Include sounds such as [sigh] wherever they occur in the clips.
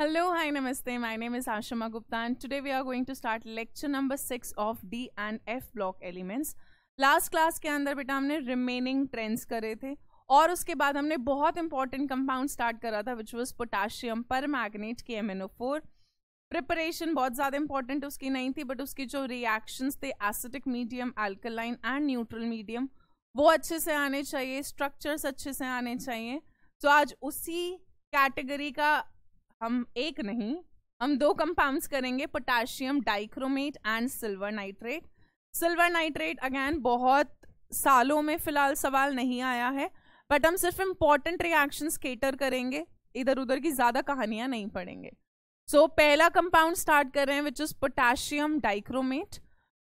Hello, hi, namaste. My name is Ashima Gupta and today we are going to start lecture number six of D and F block elements. Last class के अंदर बेटा हमने remaining trends करे थे और उसके बाद हमने बहुत इंपॉर्टेंट कंपाउंड स्टार्ट करा था which was potassium permanganate के एम प्रिपरेशन बहुत ज़्यादा इंपॉर्टेंट उसकी नहीं थी बट उसकी जो रिएक्शंस थे acetic medium alkaline and neutral medium वो अच्छे से आने चाहिए स्ट्रक्चर्स अच्छे से आने चाहिए तो so, आज उसी कैटेगरी का हम एक नहीं हम दो कंपाउंड्स करेंगे potassium dichromate and silver nitrate silver nitrate again बहुत सालों में फ़िलहाल सवाल नहीं आया है बट हम सिर्फ इम्पॉर्टेंट रिएक्शन केटर करेंगे इधर उधर की ज़्यादा कहानियाँ नहीं पढ़ेंगे सो so, पहला कंपाउंड स्टार्ट कर रहे हैं which is potassium dichromate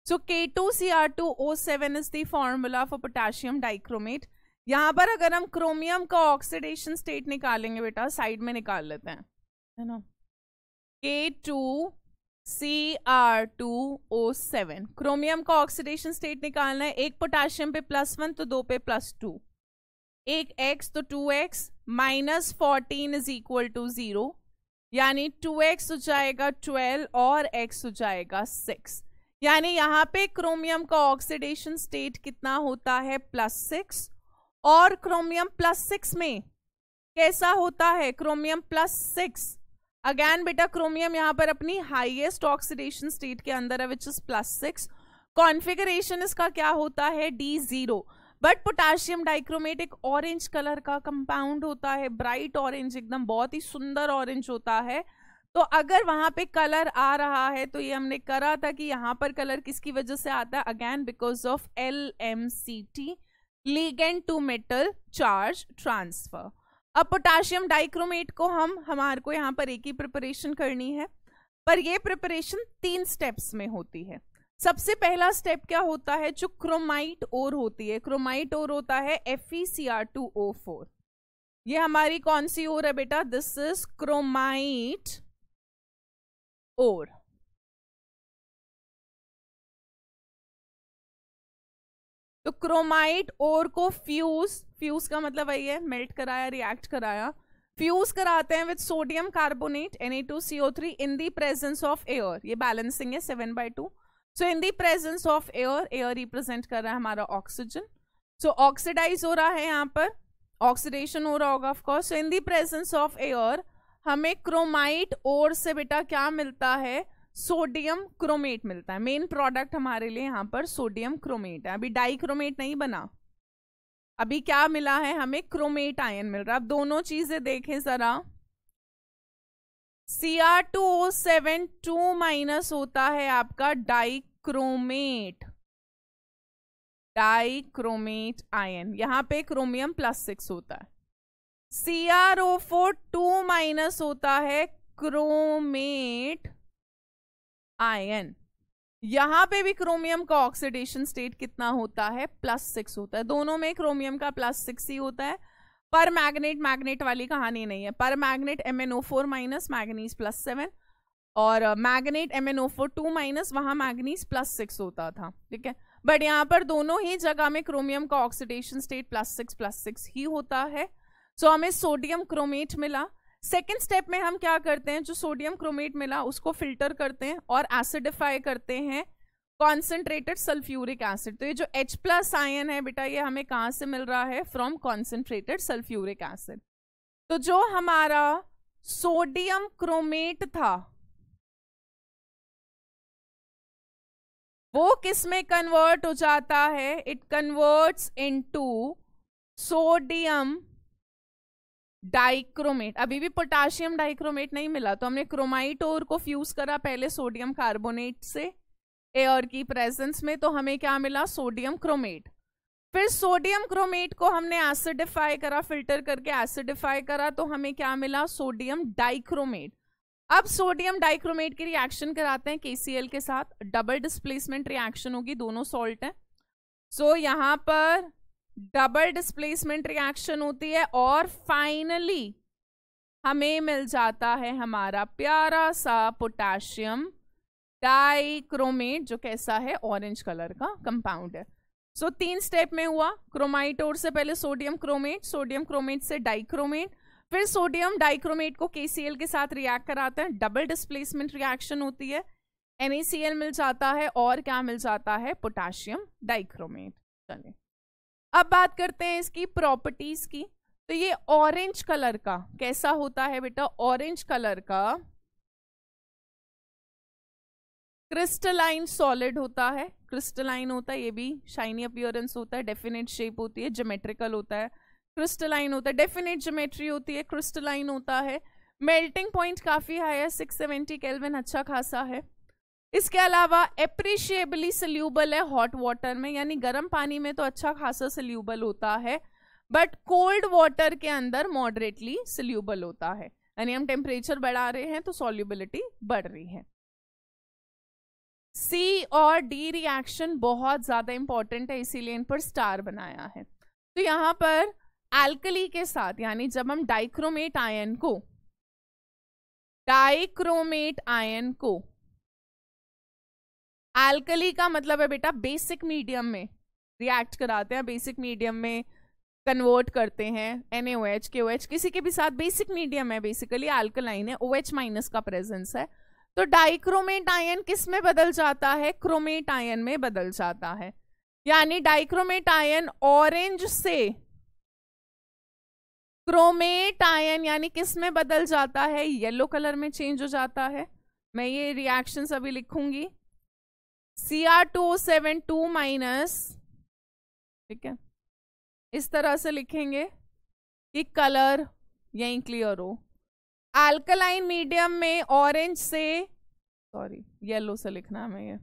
so K two C R two O seven is the formula for potassium dichromate यहाँ पर अगर हम क्रोमियम का ऑक्सीडेशन स्टेट निकालेंगे बेटा साइड में निकाल लेते हैं है ना K two C R two O seven chromium का ऑक्सीडेशन स्टेट निकालना है एक पोटाशियम पे प्लस वन तो दो पे प्लस टू एक एक्स तो two X minus fourteen is equal to zero यानी टू एक्स हो जाएगा ट्वेल्व और एक्स हो जाएगा सिक्स यानी यहाँ पे क्रोमियम का ऑक्सीडेशन स्टेट कितना होता है प्लस सिक्स और क्रोमियम प्लस सिक्स में कैसा होता है क्रोमियम प्लस सिक्स अगेन बेटा क्रोमियम यहाँ पर अपनी हाइएस्ट ऑक्सीडेशन स्टेट के अंदर है which is plus six configuration इसका क्या होता है D zero but potassium dichromate एक ऑरेंज कलर का कंपाउंड होता है ब्राइट ऑरेंज एकदम बहुत ही सुंदर ऑरेंज होता है तो अगर वहाँ पे कलर आ रहा है तो ये हमने करा था कि यहाँ पर कलर किसकी वजह से आता है again because of L M C T ligand to metal charge transfer अब पोटाशियम डाइक्रोमेट को हम हमारे को यहाँ पर एक ही प्रिपरेशन करनी है पर ये प्रिपरेशन तीन स्टेप्स में होती है सबसे पहला स्टेप क्या होता है जो क्रोमाइट ओर होती है क्रोमाइट ओर होता है F E C R two O four ये हमारी कौन सी ओर है बेटा दिस इज क्रोमाइट ओर तो क्रोमाइट और को फ्यूज फ्यूज का मतलब वही है मेल्ट कराया रिएक्ट कराया फ्यूज कराते हैं with sodium carbonate N A two C O three in the presence of air ये बैलेंसिंग है seven by two so in the presence of air air represent कर रहा है हमारा ऑक्सीजन सो ऑक्सीडाइज हो रहा है यहाँ पर ऑक्सीडेशन हो रहा होगा of course so in the presence of air हमें क्रोमाइट ओर से बेटा क्या मिलता है सोडियम क्रोमेट मिलता है मेन प्रोडक्ट हमारे लिए यहाँ पर सोडियम क्रोमेट है अभी डाइक्रोमेट नहीं बना अभी क्या मिला है हमें क्रोमेट आयन मिल रहा है अब दोनों चीजें देखें जरा C R two O seven two minus होता है आपका डाइक्रोमेट डाइक्रोमेट आयन यहाँ पे क्रोमियम प्लस सिक्स होता है C R O four two minus होता है क्रोमेट आयन यहाँ पे भी क्रोमियम का ऑक्सीडेशन स्टेट कितना होता है प्लस सिक्स होता है दोनों में क्रोमियम का प्लस सिक्स ही होता है पर मैग्नेट मैग्नेट वाली कहानी नहीं है permanganate M N O four minus manganese plus seven और manganate M N O four two minus वहाँ मैगनीज प्लस सिक्स होता था ठीक है बट यहाँ पर दोनों ही जगह में क्रोमियम का oxidation state plus six plus six ही होता है सो so, हमें सोडियम क्रोमेट मिला सेकेंड स्टेप में हम क्या करते हैं जो सोडियम क्रोमेट मिला उसको फिल्टर करते हैं और एसिडिफाई करते हैं कॉन्सेंट्रेटेड सल्फ्यूरिक एसिड तो ये जो H प्लस आयन है बेटा ये हमें कहाँ से मिल रहा है फ्रॉम कॉन्सेंट्रेटेड सल्फ्यूरिक एसिड तो जो हमारा सोडियम क्रोमेट था वो किस में कन्वर्ट हो जाता है it converts into sodium dichromate अभी भी पोटाशियम डाइक्रोमेट नहीं मिला तो हमने क्रोमाइट और को फ्यूज करा पहले सोडियम कार्बोनेट से एयर की प्रेजेंस में तो हमें क्या मिला सोडियम क्रोमेट फिर सोडियम क्रोमेट को हमने एसिडिफाई करा फिल्टर करके एसिडिफाई करा तो हमें क्या मिला सोडियम डाइक्रोमेट अब सोडियम डाइक्रोमेट की रिएक्शन कराते हैं केसीएल के साथ डबल डिस्प्लेसमेंट रिएक्शन होगी दोनों सॉल्ट हैं सो so, यहाँ पर डबल डिस्प्लेसमेंट रिएक्शन होती है और फाइनली हमें मिल जाता है हमारा प्यारा सा पोटेशियम डाइक्रोमेट जो कैसा है ऑरेंज कलर का कंपाउंड है सो so, तीन स्टेप में हुआ क्रोमाइट और से पहले सोडियम क्रोमेट सोडियम क्रोमेट से डाइक्रोमेट फिर सोडियम डाइक्रोमेट को KCl के साथ रिएक्ट कराते हैं डबल डिस्प्लेसमेंट रिएक्शन होती है NaCl मिल जाता है और क्या मिल जाता है पोटेशियम डाइक्रोमेट चलिए अब बात करते हैं इसकी प्रॉपर्टीज की तो ये ऑरेंज कलर का कैसा होता है बेटा ऑरेंज कलर का क्रिस्टलाइन सॉलिड होता है क्रिस्टलाइन होता है ये भी शाइनी अपियरेंस होता है डेफिनेट शेप होती है जोमेट्रिकल होता है क्रिस्टलाइन होता है डेफिनेट जोमेट्री होती है क्रिस्टलाइन होता है मेल्टिंग पॉइंट काफ़ी हाई है सिक्स सेवेंटी अच्छा खासा है इसके अलावा अप्रिशिएबली सल्यूबल है हॉट वाटर में यानी गर्म पानी में तो अच्छा खासा सल्यूबल होता है बट कोल्ड वाटर के अंदर मॉडरेटली सल्यूबल होता है यानी हम टेम्परेचर बढ़ा रहे हैं तो सॉल्यूबिलिटी बढ़ रही है सी और डी रिएक्शन बहुत ज़्यादा इंपॉर्टेंट है इसीलिए इन पर स्टार बनाया है तो यहां पर एल्कली के साथ यानी जब हम डाइक्रोमेट आयन को डाइक्रोमेट आयन को एल्कली का मतलब है बेटा बेसिक मीडियम में रिएक्ट कराते हैं बेसिक मीडियम में कन्वर्ट करते हैं एन ओ एच के ओ एच किसी के भी साथ बेसिक मीडियम है बेसिकली एल्कलाइन है ओ एच माइनस का प्रेजेंस है तो डाइक्रोमेट आयन किस में बदल जाता है क्रोमेट आयन में बदल जाता है यानी डाइक्रोमेट आयन ऑरेंज से क्रोमेट आयन यानी किस में बदल जाता है येलो कलर में चेंज हो जाता है मैं ये रिएक्शन अभी लिखूंगी C R two seven two minus ठीक है इस तरह से लिखेंगे कि कलर यहीं क्लियर हो एल्कलाइन मीडियम में ऑरेंज से सॉरी येलो से लिखना हमें ये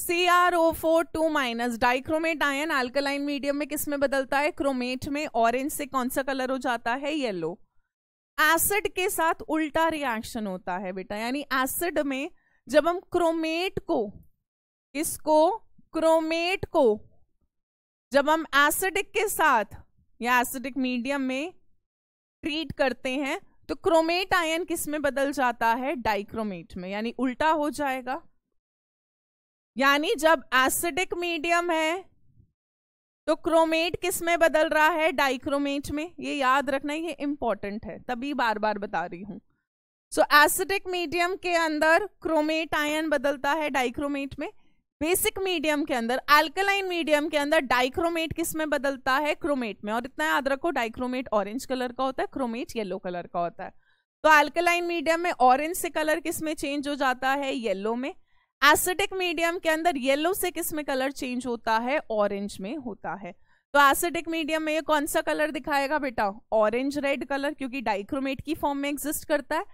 C R O four two minus dichromate ion alkaline medium में किस में बदलता है क्रोमेट में ऑरेंज से कौन सा कलर हो जाता है येलो एसिड के साथ उल्टा रिएक्शन होता है बेटा यानी एसिड में जब हम क्रोमेट को इसको क्रोमेट को जब हम एसिडिक के साथ या एसिडिक मीडियम में ट्रीट करते हैं तो क्रोमेट आयन किस में बदल जाता है डाइक्रोमेट में यानी उल्टा हो जाएगा यानी जब एसिडिक मीडियम है तो क्रोमेट किस में बदल रहा है डाइक्रोमेट में ये याद रखना ये इंपॉर्टेंट है तभी बार बार बता रही हूँ सो एसिडिक मीडियम के अंदर क्रोमेट आयन बदलता है डाइक्रोमेट में बेसिक मीडियम के अंदर एल्कलाइन मीडियम के अंदर डाइक्रोमेट किस में बदलता है क्रोमेट में और इतना याद रखो डाइक्रोमेट ऑरेंज कलर का होता है क्रोमेट येलो कलर का होता है तो एल्कलाइन मीडियम में ऑरेंज से कलर किस में चेंज हो जाता है येलो में एसिडिक मीडियम के अंदर येलो से किस में कलर चेंज होता है ऑरेंज में होता है तो एसिडिक मीडियम में ये कौन सा कलर दिखाएगा बेटा ऑरेंज रेड कलर क्योंकि डाइक्रोमेट की फॉर्म में एग्जिस्ट करता है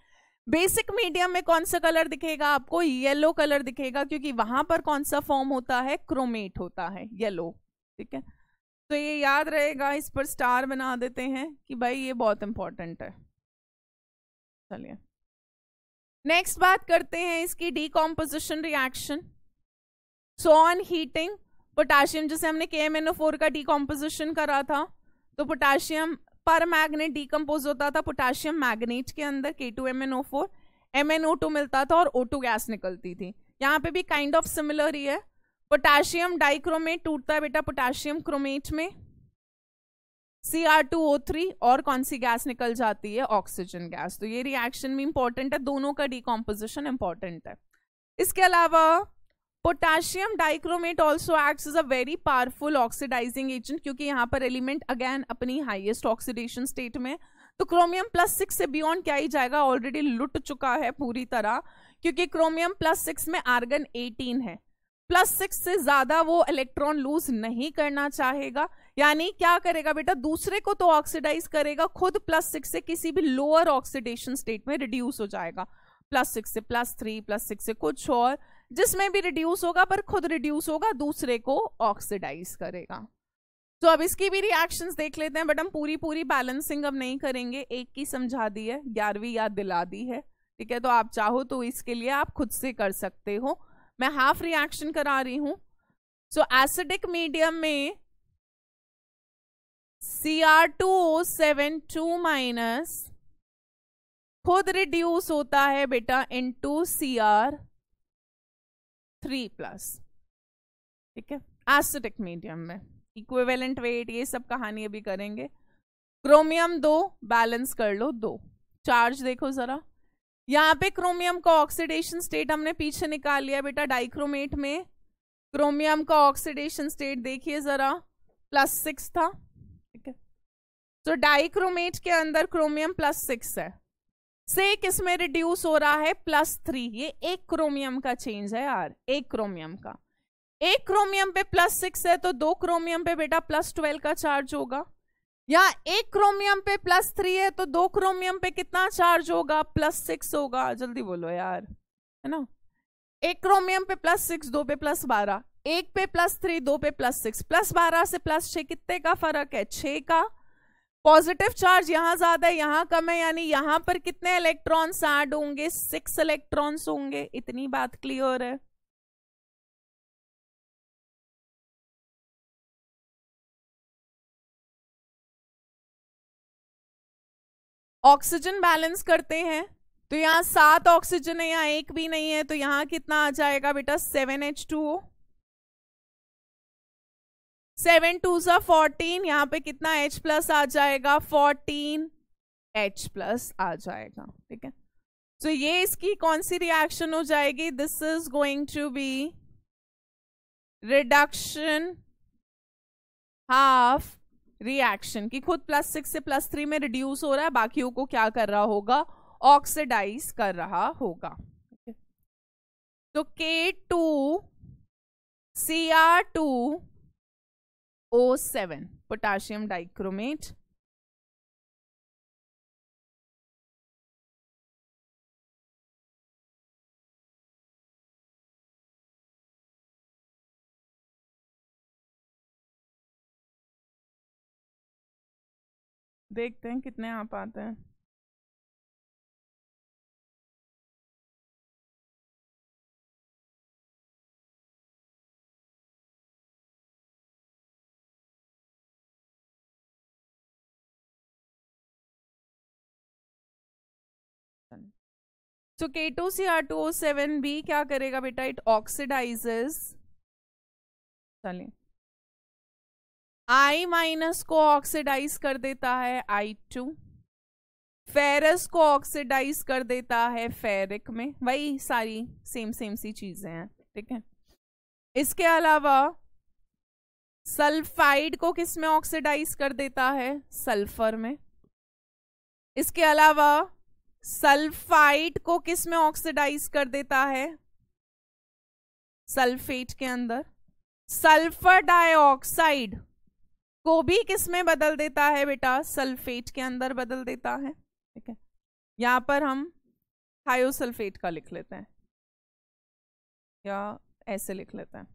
बेसिक मीडियम में कौन सा कलर दिखेगा आपको येलो कलर दिखेगा क्योंकि वहां पर कौन सा फॉर्म होता है क्रोमेट होता है येलो ठीक है तो ये याद रहेगा इस पर स्टार बना देते हैं कि भाई ये बहुत इंपॉर्टेंट है चलिए नेक्स्ट बात करते हैं इसकी decomposition reaction so on heating potassium जैसे हमने K M N O four का डीकॉम्पोजिशन करा था तो पोटाशियम पर मैग्नेट डीकम्पोज होता था पोटाशियम मैग्नेट के अंदर K two M N O four M N O two मिलता था और ओ टू गैस निकलती थी यहाँ पे भी काइंड ऑफ सिमिलर ही है पोटाशियम डाइक्रोमेट टूटता है बेटा पोटाशियम क्रोमेट में C R two O three और कौन सी गैस निकल जाती है ऑक्सीजन गैस तो ये रिएक्शन भी इंपॉर्टेंट है दोनों का डिकम्पोजिशन इंपॉर्टेंट है इसके अलावा potassium dichromate also act is a very powerful oxidising agent क्योंकि यहाँ पर एलिमेंट अगेन अपनी हाइएस्ट ऑक्सीडेशन स्टेट में तो क्रोमियम प्लस सिक्स से बियॉन्ड क्या ही जाएगा ऑलरेडी लुट चुका है पूरी तरह क्योंकि क्रोमियम प्लस सिक्स में आर्गन एटीन है प्लस सिक्स से ज़्यादा वो इलेक्ट्रॉन लूज नहीं करना चाहेगा यानी क्या करेगा बेटा दूसरे को तो ऑक्सीडाइज करेगा खुद प्लस सिक्स से किसी भी लोअर ऑक्सीडेशन स्टेट में रिड्यूस हो जाएगा प्लस सिक्स से प्लस थ्री प्लस सिक्स से कुछ और जिसमें भी रिड्यूस होगा पर खुद रिड्यूस होगा दूसरे को ऑक्सीडाइज करेगा तो अब इसकी भी रिएक्शंस देख लेते हैं बट हम पूरी पूरी बैलेंसिंग अब नहीं करेंगे एक की समझा दी है ग्यारहवीं याद दिला दी है ठीक है तो आप चाहो तो इसके लिए आप खुद से कर सकते हो मैं हाफ रिएक्शन करा रही हूँ सो एसिडिक मीडियम में C R two O seven two minus खुद रिड्यूस होता है बेटा into C R three plus ठीक है एसिडिक मीडियम में इक्वेवेलेंट वेट ये सब कहानी अभी करेंगे क्रोमियम दो बैलेंस कर लो दो चार्ज देखो जरा यहाँ पे क्रोमियम का ऑक्सीडेशन स्टेट हमने पीछे निकाल लिया बेटा डाइक्रोमेट में क्रोमियम का ऑक्सीडेशन स्टेट देखिए जरा प्लस सिक्स था तो डाइक्रोमेट के अंदर क्रोमियम प्लस सिक्स है से किसमें रिड्यूस हो रहा है प्लस थ्री ये एक क्रोमियम का चेंज है यार एक क्रोमियम का एक क्रोमियम पे प्लस सिक्स है तो दो क्रोमियम पे बेटा प्लस ट्वेल्व का चार्ज होगा या एक क्रोमियम पे प्लस थ्री है तो दो क्रोमियम पे कितना चार्ज होगा प्लस सिक्स होगा जल्दी बोलो यार है ना एक क्रोमियम पे प्लस सिक्स दो पे प्लस बारह एक पे प्लस थ्री दो पे प्लस सिक्स प्लस बारह से प्लस छ कितने का फर्क है छ का पॉजिटिव चार्ज यहाँ ज्यादा है यहाँ कम है यानी यहाँ पर कितने इलेक्ट्रॉन्स ऐड होंगे सिक्स इलेक्ट्रॉन्स होंगे इतनी बात क्लियर है ऑक्सीजन बैलेंस करते हैं तो यहाँ सात ऑक्सीजन है यहाँ एक भी नहीं है तो यहाँ कितना आ जाएगा बेटा seven H two O seven two सा फोर्टीन यहाँ पे कितना एच प्लस आ जाएगा फोर्टीन एच प्लस आ जाएगा ठीक है तो ये इसकी कौन सी रिएक्शन हो जाएगी this is going to be reduction half reaction कि खुद प्लस सिक्स से प्लस थ्री में रिड्यूस हो रहा है बाकियों को क्या कर रहा होगा ऑक्सीडाइज कर रहा होगा तो K two C R two O seven potassium dichromate देखते हैं कितने आप आते हैं so K two C R two O seven भी क्या करेगा बेटा इट ऑक्सीडाइजेस चलिए आई माइनस को ऑक्सीडाइज कर देता है आई टू फेरस को ऑक्सीडाइज कर देता है फेरिक में वही सारी सेम सेम सी चीजें हैं ठीक है इसके अलावा सल्फाइड को किस में ऑक्सीडाइज कर देता है सल्फर में इसके अलावा सल्फाइट को किस में ऑक्सीडाइज कर देता है सल्फेट के अंदर सल्फर डाइऑक्साइड को भी किस में बदल देता है बेटा सल्फेट के अंदर बदल देता है ठीक है यहां पर हम थायोसल्फेट का लिख लेते हैं या ऐसे लिख लेते हैं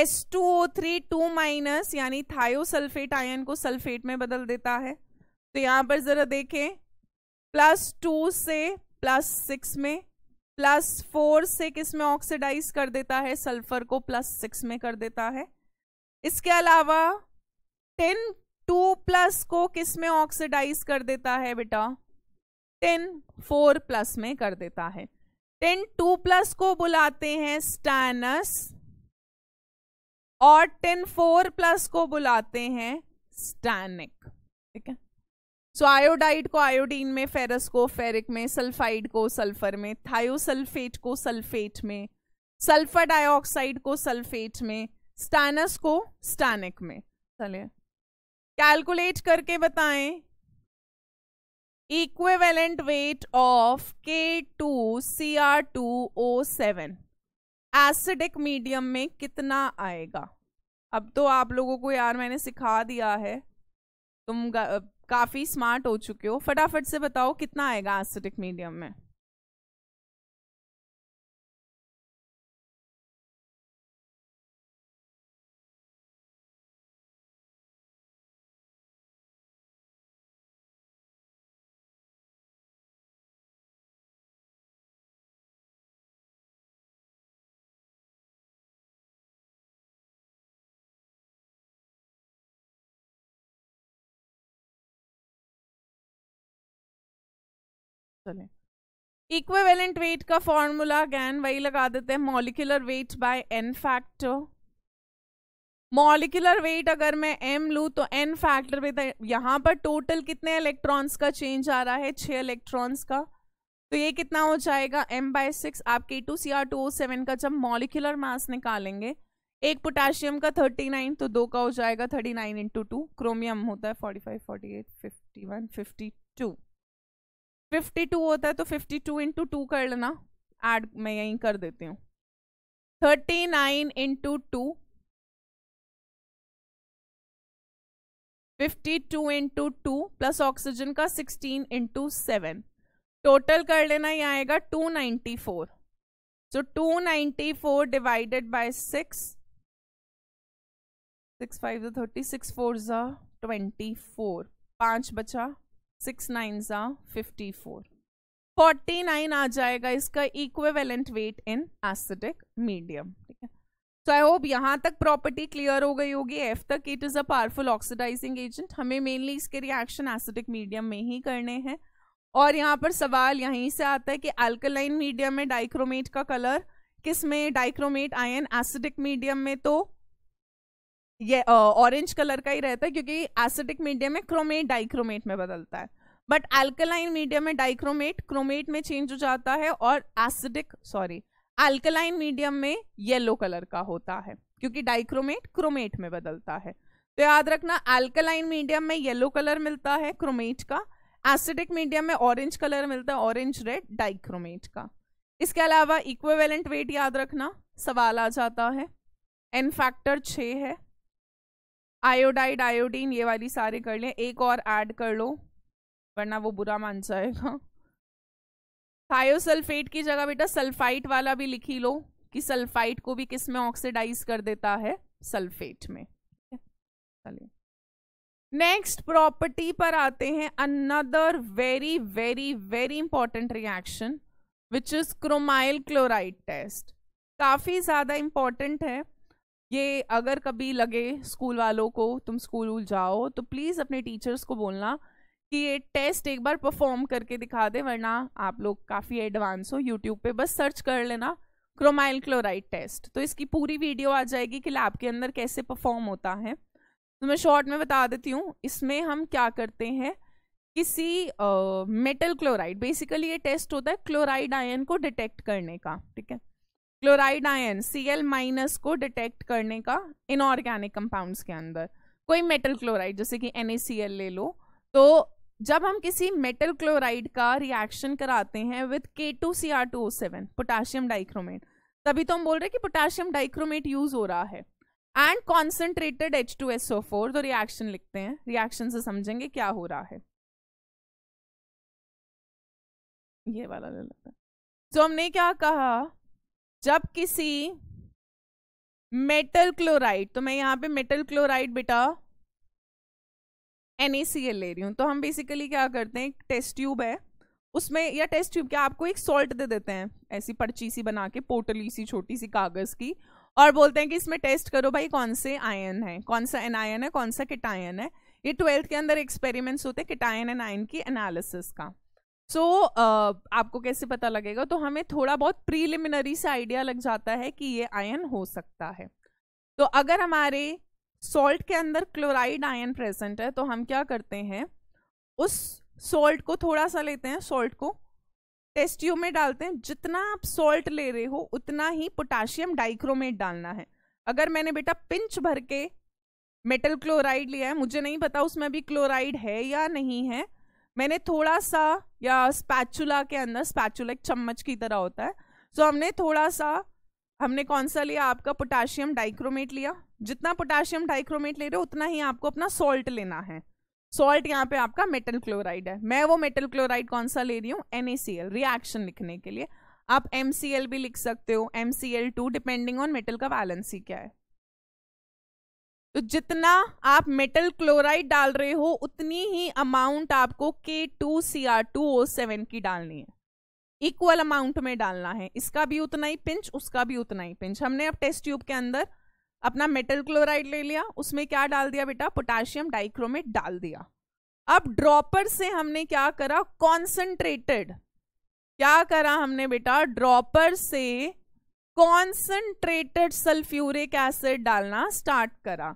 S two O three two minus यानी थायोसल्फेट आयन को सल्फेट में बदल देता है तो यहां पर ज़रा देखें प्लस टू से प्लस सिक्स में प्लस फोर से किस में ऑक्सीडाइज कर देता है सल्फर को प्लस सिक्स में कर देता है इसके अलावा टेन टू प्लस को किस में ऑक्सीडाइज कर देता है बेटा टेन फोर प्लस में कर देता है टेन टू प्लस को बुलाते हैं स्टैनस और टेन फोर प्लस को बुलाते हैं स्टैनिक ठीक है सो so, आयोडाइड को आयोडीन में फेरस को फेरिक में सल्फाइड को सल्फर में थायोसल्फेट को सल्फेट में सल्फर डाइऑक्साइड को सल्फेट में स्टैनस को स्टैनिक में चलिए कैलकुलेट करके बताएं equivalent weight of K two C R two O seven acidic medium में कितना आएगा अब तो आप लोगों को यार मैंने सिखा दिया है तुम काफ़ी स्मार्ट हो चुके हो फटाफट से बताओ कितना आएगा एस्थेटिक मीडियम में चलें इक्वेवेलेंट वेट का फॉर्मूला अगैन वही लगा देते हैं molecular weight by N factor molecular weight अगर मैं एम लूँ तो एन फैक्टर पे यहाँ पर टोटल कितने इलेक्ट्रॉन्स का चेंज आ रहा है छः इलेक्ट्रॉन्स का तो ये कितना हो जाएगा एम बाय सिक्स आप K two C R two O seven का जब मॉलिकुलर मास निकालेंगे एक पोटाशियम का थर्टी नाइन तो दो का हो जाएगा thirty nine into two chromium होता है forty five forty eight fifty one fifty two fifty two होता है तो फिफ्टी टू इंटू टू कर लेना एड मैं यहीं कर देती हूँ thirty nine into two fifty two into two plus oxygen का सिक्सटीन इंटू सेवन टोटल कर लेना ये आएगा two ninety four so two ninety four divided by six six five thirty six four ज़ा ट्वेंटी फोर पाँच बचा six nine सा fifty four forty nine आ जाएगा इसका equivalent weight in acidic medium ठीक है सो आई होप यहाँ तक प्रॉपर्टी क्लियर हो गई होगी एफ तक it is a powerful oxidising agent हमें मेनली इसके रिएक्शन एसिडिक मीडियम में ही करने हैं और यहाँ पर सवाल यहीं से आता है कि अल्कलाइन मीडियम में डाइक्रोमेट का कलर किस में डाइक्रोमेट आयन एसिडिक मीडियम में तो ये ऑरेंज कलर का ही रहता है क्योंकि एसिडिक मीडियम में क्रोमेट डाइक्रोमेट में बदलता है बट एल्कलाइन मीडियम में डाइक्रोमेट क्रोमेट में चेंज हो जाता है और एसिडिक सॉरी एल्कलाइन मीडियम में येलो कलर का होता है क्योंकि डाइक्रोमेट क्रोमेट में बदलता है तो याद रखना एल्कलाइन मीडियम में येलो कलर मिलता है क्रोमेट का एसिडिक मीडियम में ऑरेंज कलर मिलता है ऑरेंज रेड डाइक्रोमेट का इसके अलावा इक्वेवेलेंट वेट याद रखना सवाल आ जाता है एन फैक्टर छः है आयोडाइड आयोडीन ये वाली सारे कर लें एक और ऐड कर लो वरना वो बुरा मान जाएगा थायोसल्फेट की जगह बेटा सल्फाइट वाला भी लिखी लो कि सल्फाइट को भी किस में ऑक्सीडाइज कर देता है सल्फेट में चलिए नेक्स्ट प्रॉपर्टी पर आते हैं another very very very important reaction which is chromyl chloride test काफ़ी ज़्यादा इंपॉर्टेंट है ये अगर कभी लगे स्कूल वालों को तुम स्कूल उल जाओ तो प्लीज़ अपने टीचर्स को बोलना कि ये टेस्ट एक बार परफॉर्म करके दिखा दे वरना आप लोग काफ़ी एडवांस हो यूट्यूब पे बस सर्च कर लेना क्रोमाइल क्लोराइड टेस्ट तो इसकी पूरी वीडियो आ जाएगी कि लैब के अंदर कैसे परफॉर्म होता है तो मैं शॉर्ट में बता देती हूँ इसमें हम क्या करते हैं किसी मेटल क्लोराइड बेसिकली ये टेस्ट होता है क्लोराइड आयन को डिटेक्ट करने का ठीक है chloride ion C L minus को डिटेक्ट करने का इनऑर्गेनिक कंपाउंड्स के अंदर कोई मेटल क्लोराइड जैसे कि एन ले लो तो जब हम किसी मेटल क्लोराइड का रिएक्शन कराते हैं with K two C R two O seven potassium dichromate तभी तो हम बोल रहे हैं कि पोटाशियम डाइक्रोमेट यूज हो रहा है and concentrated H two S O four तो रिएक्शन लिखते हैं रिएक्शन से समझेंगे क्या हो रहा है ये वाला ले so, हमने क्या कहा जब किसी मेटल क्लोराइड तो मैं यहाँ पे मेटल क्लोराइड बेटा एन ले रही हूँ तो हम बेसिकली क्या करते हैं टेस्ट ट्यूब है उसमें या टेस्ट ट्यूब क्या आपको एक सॉल्ट दे देते हैं ऐसी पर्ची सी बना के पोटली सी छोटी सी कागज़ की और बोलते हैं कि इसमें टेस्ट करो भाई कौन से आयन है कौन सा एनायन है कौन सा किटायन है ये ट्वेल्थ के अंदर एक्सपेरिमेंट्स होते हैं किटायन एंड आयन की एनालिसिस का सो so, uh, आपको कैसे पता लगेगा तो हमें थोड़ा बहुत प्रीलिमिनरी से आइडिया लग जाता है कि ये आयन हो सकता है तो अगर हमारे सॉल्ट के अंदर क्लोराइड आयन प्रेजेंट है तो हम क्या करते हैं उस सॉल्ट को थोड़ा सा लेते हैं सॉल्ट को टेस्ट्यूब में डालते हैं जितना आप सॉल्ट ले रहे हो उतना ही पोटाशियम डाइक्रोमेट डालना है अगर मैंने बेटा पिंच भर के मेटल क्लोराइड लिया है मुझे नहीं पता उसमें भी क्लोराइड है या नहीं है मैंने थोड़ा सा या स्पैचुला के अंदर स्पैचुला एक चम्मच की तरह होता है सो so, हमने थोड़ा सा हमने कौन सा लिया आपका पोटाशियम डाइक्रोमेट लिया जितना पोटाशियम डाइक्रोमेट ले रहे हो उतना ही आपको अपना सॉल्ट लेना है सॉल्ट यहाँ पे आपका मेटल क्लोराइड है मैं वो मेटल क्लोराइड कौन सा ले रही हूँ एन रिएक्शन लिखने के लिए आप एम भी लिख सकते हो एम डिपेंडिंग ऑन मेटल का बैलेंस ही क्या है तो जितना आप मेटल क्लोराइड डाल रहे हो उतनी ही अमाउंट आपको K two C R two O seven की डालनी है इक्वल अमाउंट में डालना है इसका भी उतना ही पिंच उसका भी उतना ही पिंच हमने अब टेस्ट ट्यूब के अंदर अपना मेटल क्लोराइड ले लिया उसमें क्या डाल दिया बेटा पोटाशियम डाइक्रोमेट डाल दिया अब ड्रॉपर से हमने क्या करा कॉन्सेंट्रेटेड क्या करा हमने बेटा ड्रॉपर से कॉन्सेंट्रेटेड सल्फ्यूरिक एसिड डालना स्टार्ट करा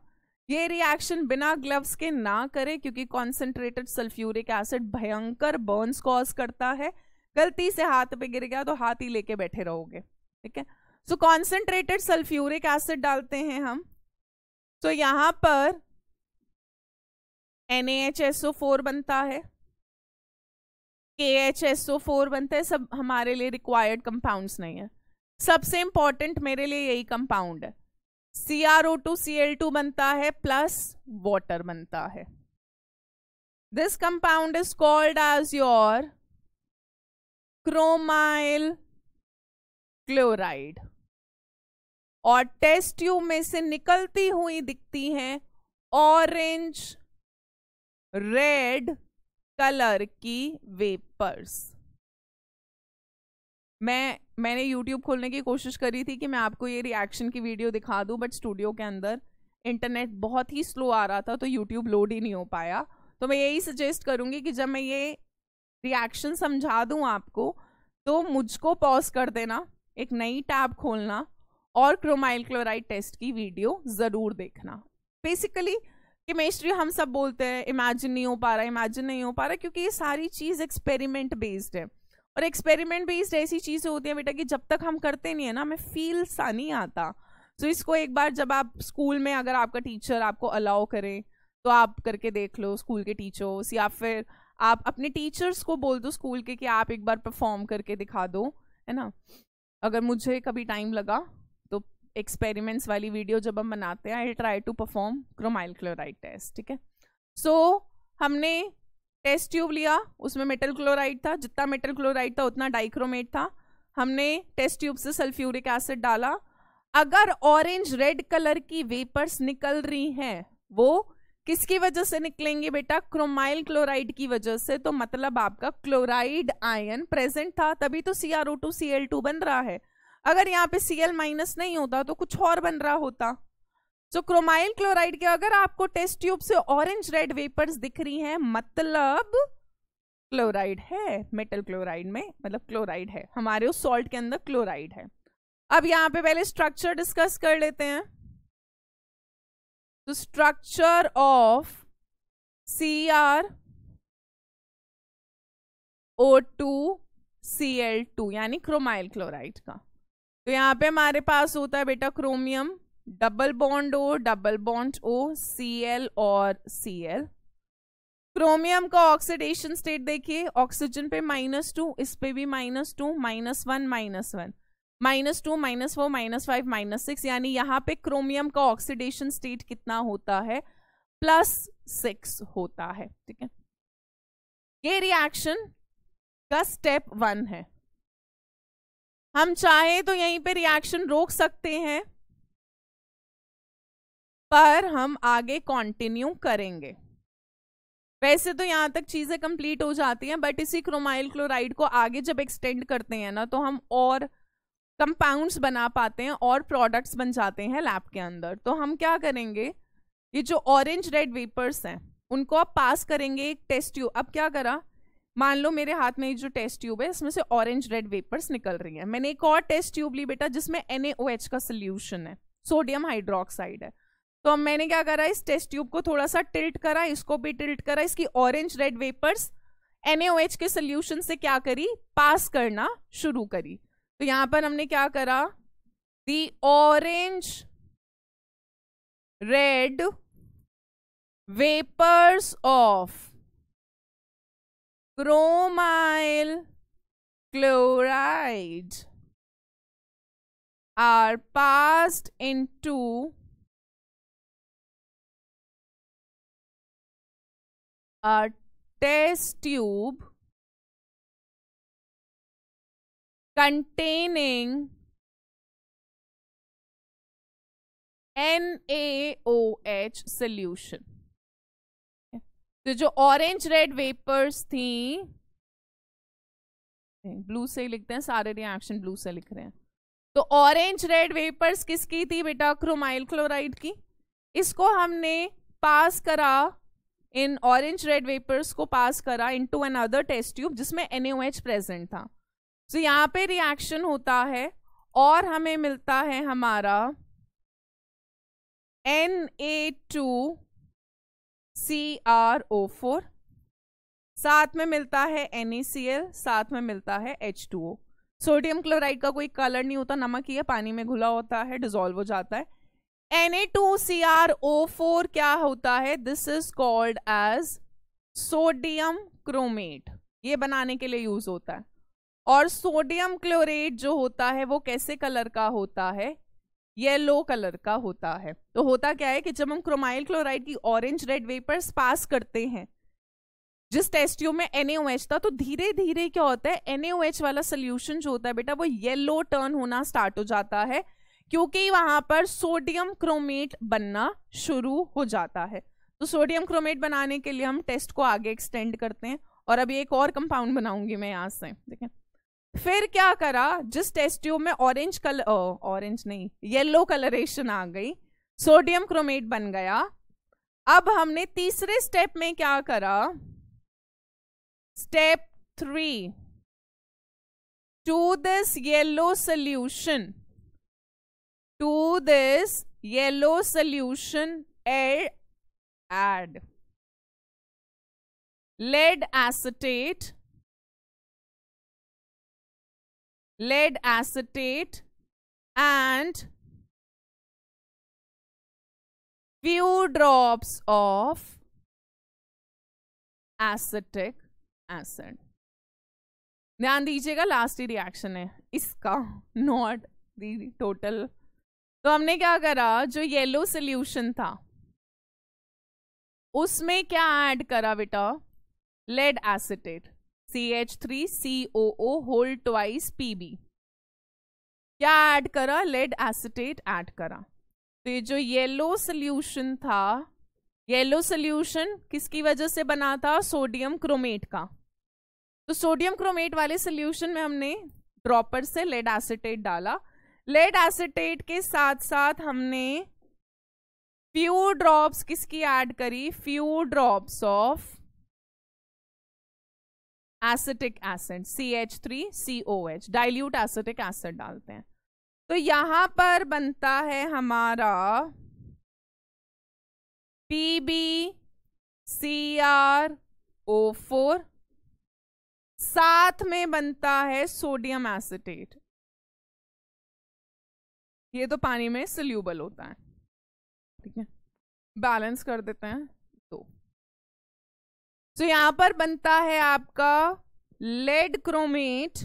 ये रिएक्शन बिना ग्लव्स के ना करें क्योंकि कॉन्सेंट्रेटेड सल्फ्यूरिक एसिड भयंकर बर्न्स कॉज करता है गलती से हाथ पे गिर गया तो हाथ ही लेके बैठे रहोगे ठीक है सो कॉन्सेंट्रेटेड सल्फ्यूरिक एसिड डालते हैं हम तो so, यहां पर एन बनता है फोर बनता है सब हमारे लिए रिक्वायर्ड कंपाउंड्स नहीं है सबसे इंपॉर्टेंट मेरे लिए यही कंपाउंड है C R O two C L two बनता है प्लस वॉटर बनता है this compound is called as your chromyl chloride और टेस्ट ट्यूब में से निकलती हुई दिखती हैं ऑरेंज रेड कलर की वेपर्स मैं मैंने यूट्यूब खोलने की कोशिश करी थी कि मैं आपको ये रिएक्शन की वीडियो दिखा दूँ बट स्टूडियो के अंदर इंटरनेट बहुत ही स्लो आ रहा था तो यूट्यूब लोड ही नहीं हो पाया तो मैं यही सजेस्ट करूँगी कि जब मैं ये रिएक्शन समझा दूँ आपको तो मुझको पॉज कर देना एक नई टैब खोलना और क्रोमाइल क्लोराइड टेस्ट की वीडियो ज़रूर देखना बेसिकली केमिस्ट्री हम सब बोलते हैं इमेजिन नहीं हो पा रहा इमेजिन नहीं हो पा रहा क्योंकि ये सारी चीज़ एक्सपेरिमेंट बेस्ड है और एक्सपेरिमेंट बेस्ड ऐसी चीज़ें होती हैं बेटा कि जब तक हम करते नहीं है ना हमें फील सा नहीं आता सो so इसको एक बार जब आप स्कूल में अगर आपका टीचर आपको अलाउ करें तो आप करके देख लो स्कूल के टीचर्स या फिर आप अपने टीचर्स को बोल दो स्कूल के कि आप एक बार परफॉर्म करके दिखा दो है ना अगर मुझे कभी टाइम लगा तो एक्सपेरिमेंट्स वाली वीडियो जब हम बनाते हैं I try to perform chromyl chloride test ठीक है सो हमने टेस्ट ट्यूब लिया उसमें मेटल क्लोराइड था जितना मेटल क्लोराइड था उतना डाइक्रोमेट था हमने टेस्ट ट्यूब से सल्फ्यूरिक एसिड डाला अगर ऑरेंज रेड कलर की वेपर्स निकल रही हैं वो किसकी वजह से निकलेंगे बेटा क्रोमाइल क्लोराइड की वजह से तो मतलब आपका क्लोराइड आयन प्रेजेंट था तभी तो C R O two C L two बन रहा है अगर यहाँ पे सी एल माइनस नहीं होता तो कुछ और बन रहा होता सो क्रोमाइल क्लोराइड के अगर आपको टेस्ट ट्यूब से ऑरेंज रेड वेपर्स दिख रही हैं मतलब क्लोराइड है मेटल क्लोराइड में मतलब क्लोराइड है हमारे उस सॉल्ट के अंदर क्लोराइड है अब यहाँ पे पहले स्ट्रक्चर डिस्कस कर लेते हैं तो structure of C R O two C L two यानी क्रोमाइल क्लोराइड का तो यहाँ पे हमारे पास होता है बेटा chromium double bond O double bond O C L और सी एल क्रोमियम का ऑक्सीडेशन स्टेट देखिए ऑक्सीजन पे माइनस टू इस पे भी minus two minus one minus one minus two minus four minus five minus six यानी यहाँ पे क्रोमियम का ऑक्सीडेशन स्टेट कितना होता है प्लस सिक्स होता है ठीक है ये रिएक्शन का स्टेप वन है हम चाहे तो यहीं पे रिएक्शन रोक सकते हैं पर हम आगे कंटिन्यू करेंगे वैसे तो यहाँ तक चीज़ें कंप्लीट हो जाती हैं बट इसी क्रोमाइल क्लोराइड को आगे जब एक्सटेंड करते हैं ना तो हम और कंपाउंड्स बना पाते हैं और प्रोडक्ट्स बन जाते हैं लैब के अंदर तो हम क्या करेंगे ये जो ऑरेंज रेड वेपर्स हैं उनको आप पास करेंगे एक टेस्ट ट्यूब अब क्या करा मान लो मेरे हाथ में ये जो टेस्ट ट्यूब है इसमें से ऑरेंज रेड वेपर्स निकल रही है मैंने एक और टेस्ट ट्यूब ली बेटा जिसमें एन का सोल्यूशन है सोडियम हाइड्रोक्साइड है तो मैंने क्या करा इस टेस्ट ट्यूब को थोड़ा सा टिल्ट करा इसको भी टिल्ट करा इसकी ऑरेंज रेड वेपर्स NaOH के सोल्यूशन से क्या करी पास करना शुरू करी तो यहां पर हमने क्या करा दी orange red vapours of chromyl chloride are passed into a test tube containing NaOH solution. तो जो ऑरेंज रेड वेपर्स थी ब्लू से ही लिखते हैं सारे रिएक्शन ब्लू से लिख रहे हैं तो ऑरेंज रेड वेपर्स किसकी थी बेटा क्रोमाइल क्लोराइड की इसको हमने पास करा इन ऑरेंज रेड वेपर्स को पास करा into another test tube जिसमें एच प्रेजेंट था सो so, यहाँ पे रिएक्शन होता है और हमें मिलता है हमारा N A two C R O four साथ में मिलता है एन सी एल साथ में मिलता है H two O sodium chloride का कोई कलर नहीं होता नमक ही है पानी में घुला होता है डिजोल्व हो जाता है Na2CrO4 क्या होता है this is called as sodium chromate ये बनाने के लिए यूज होता है और सोडियम क्लोरेट जो होता है वो कैसे कलर का होता है येलो कलर का होता है तो होता क्या है कि जब हम क्रोमाइल क्लोराइड की ऑरेंज रेड वेपर्स पास करते हैं जिस टेस्ट ट्यूब में NaOH था तो धीरे धीरे क्या होता है NaOH वाला सोल्यूशन जो होता है बेटा वो येलो टर्न होना स्टार्ट हो जाता है क्योंकि वहां पर सोडियम क्रोमेट बनना शुरू हो जाता है तो सोडियम क्रोमेट बनाने के लिए हम टेस्ट को आगे एक्सटेंड करते हैं और अभी एक और कंपाउंड बनाऊंगी मैं यहाँ से देखें फिर क्या करा जिस टेस्ट ट्यूब में ऑरेंज कलर ऑरेंज नहीं येलो कलरेशन आ गई सोडियम क्रोमेट बन गया अब हमने तीसरे स्टेप में क्या करा step three to this yellow solution to this yellow solution add, add lead acetate lead acetate and few drops of acetic acid ध्यान दीजिएगा लास्ट ही रिएक्शन है इसका नॉट दी टोटल तो हमने क्या करा जो येलो सोल्यूशन था उसमें क्या ऐड करा बेटा lead acetate C H three C O O whole twice P B क्या ऐड करा लेड एसिटेट ऐड करा तो ये जो येलो सोल्यूशन था येलो सोल्यूशन किसकी वजह से बना था सोडियम क्रोमेट का तो सोडियम क्रोमेट वाले सोल्यूशन में हमने ड्रॉपर से लेड एसिटेट डाला लेड एसिटेट के साथ साथ हमने फ्यू ड्रॉप्स किसकी ऐड करी few drops of acetic acid C H three C O H dilute acetic acid डालते हैं तो यहां पर बनता है हमारा P B C R O four साथ में बनता है सोडियम एसिटेट ये तो पानी में सल्यूबल होता है ठीक है बैलेंस कर देते हैं दो तो, यहां पर बनता है आपका लेड क्रोमेट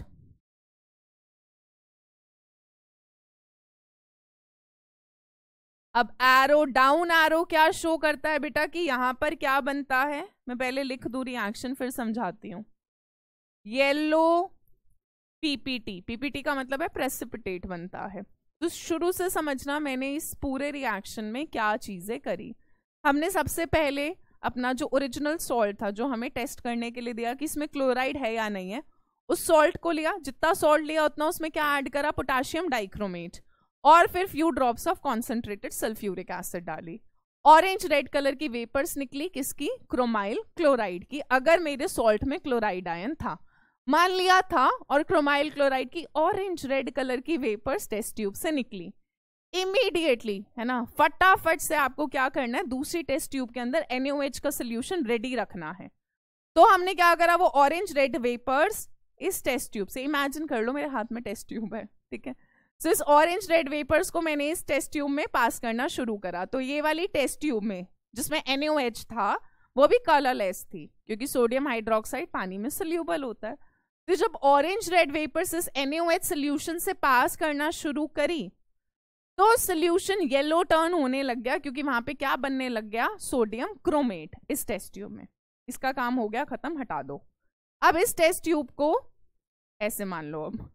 अब एरो डाउन एरो क्या शो करता है बेटा कि यहां पर क्या बनता है मैं पहले लिख दू रिएक्शन फिर समझाती हूं येलो पीपीटी पीपीटी का मतलब है प्रेसिपिटेट बनता है तो शुरू से समझना मैंने इस पूरे रिएक्शन में क्या चीज़ें करी हमने सबसे पहले अपना जो ओरिजिनल सॉल्ट था जो हमें टेस्ट करने के लिए दिया कि इसमें क्लोराइड है या नहीं है उस सॉल्ट को लिया जितना सॉल्ट लिया उतना उसमें क्या ऐड करा पोटाशियम डाइक्रोमेट और फिर few drops of concentrated sulphuric acid डाली ऑरेंज रेड कलर की वेपर्स निकली किसकी क्रोमाइल क्लोराइड की अगर मेरे सॉल्ट में क्लोराइड आयन था मान लिया था और क्रोमाइल क्लोराइड की ऑरेंज रेड कलर की वेपर्स टेस्ट ट्यूब से निकली इमीडिएटली है ना फटाफट से आपको क्या करना है दूसरी टेस्ट ट्यूब के अंदर एनओएच का सोल्यूशन रेडी रखना है तो हमने क्या करा वो ऑरेंज रेड वेपर्स इस टेस्ट ट्यूब से इमेजिन कर लो मेरे हाथ में टेस्ट ट्यूब है ठीक है सो so, इस ऑरेंज रेड वेपर्स को मैंने इस टेस्ट ट्यूब में पास करना शुरू करा तो ये वाली टेस्ट ट्यूब में जिसमें एन था वो भी कलरलेस थी क्योंकि सोडियम हाइड्रोक्साइड पानी में सोल्यूबल होता है तो जब ऑरेंज रेड वेपर इस एन सॉल्यूशन से पास करना शुरू करी तो सोल्यूशन येलो टर्न होने लग गया क्योंकि वहां पे क्या बनने लग गया सोडियम क्रोमेट इस टेस्ट ट्यूब में इसका काम हो गया खत्म हटा दो अब इस टेस्ट ट्यूब को ऐसे मान लो अब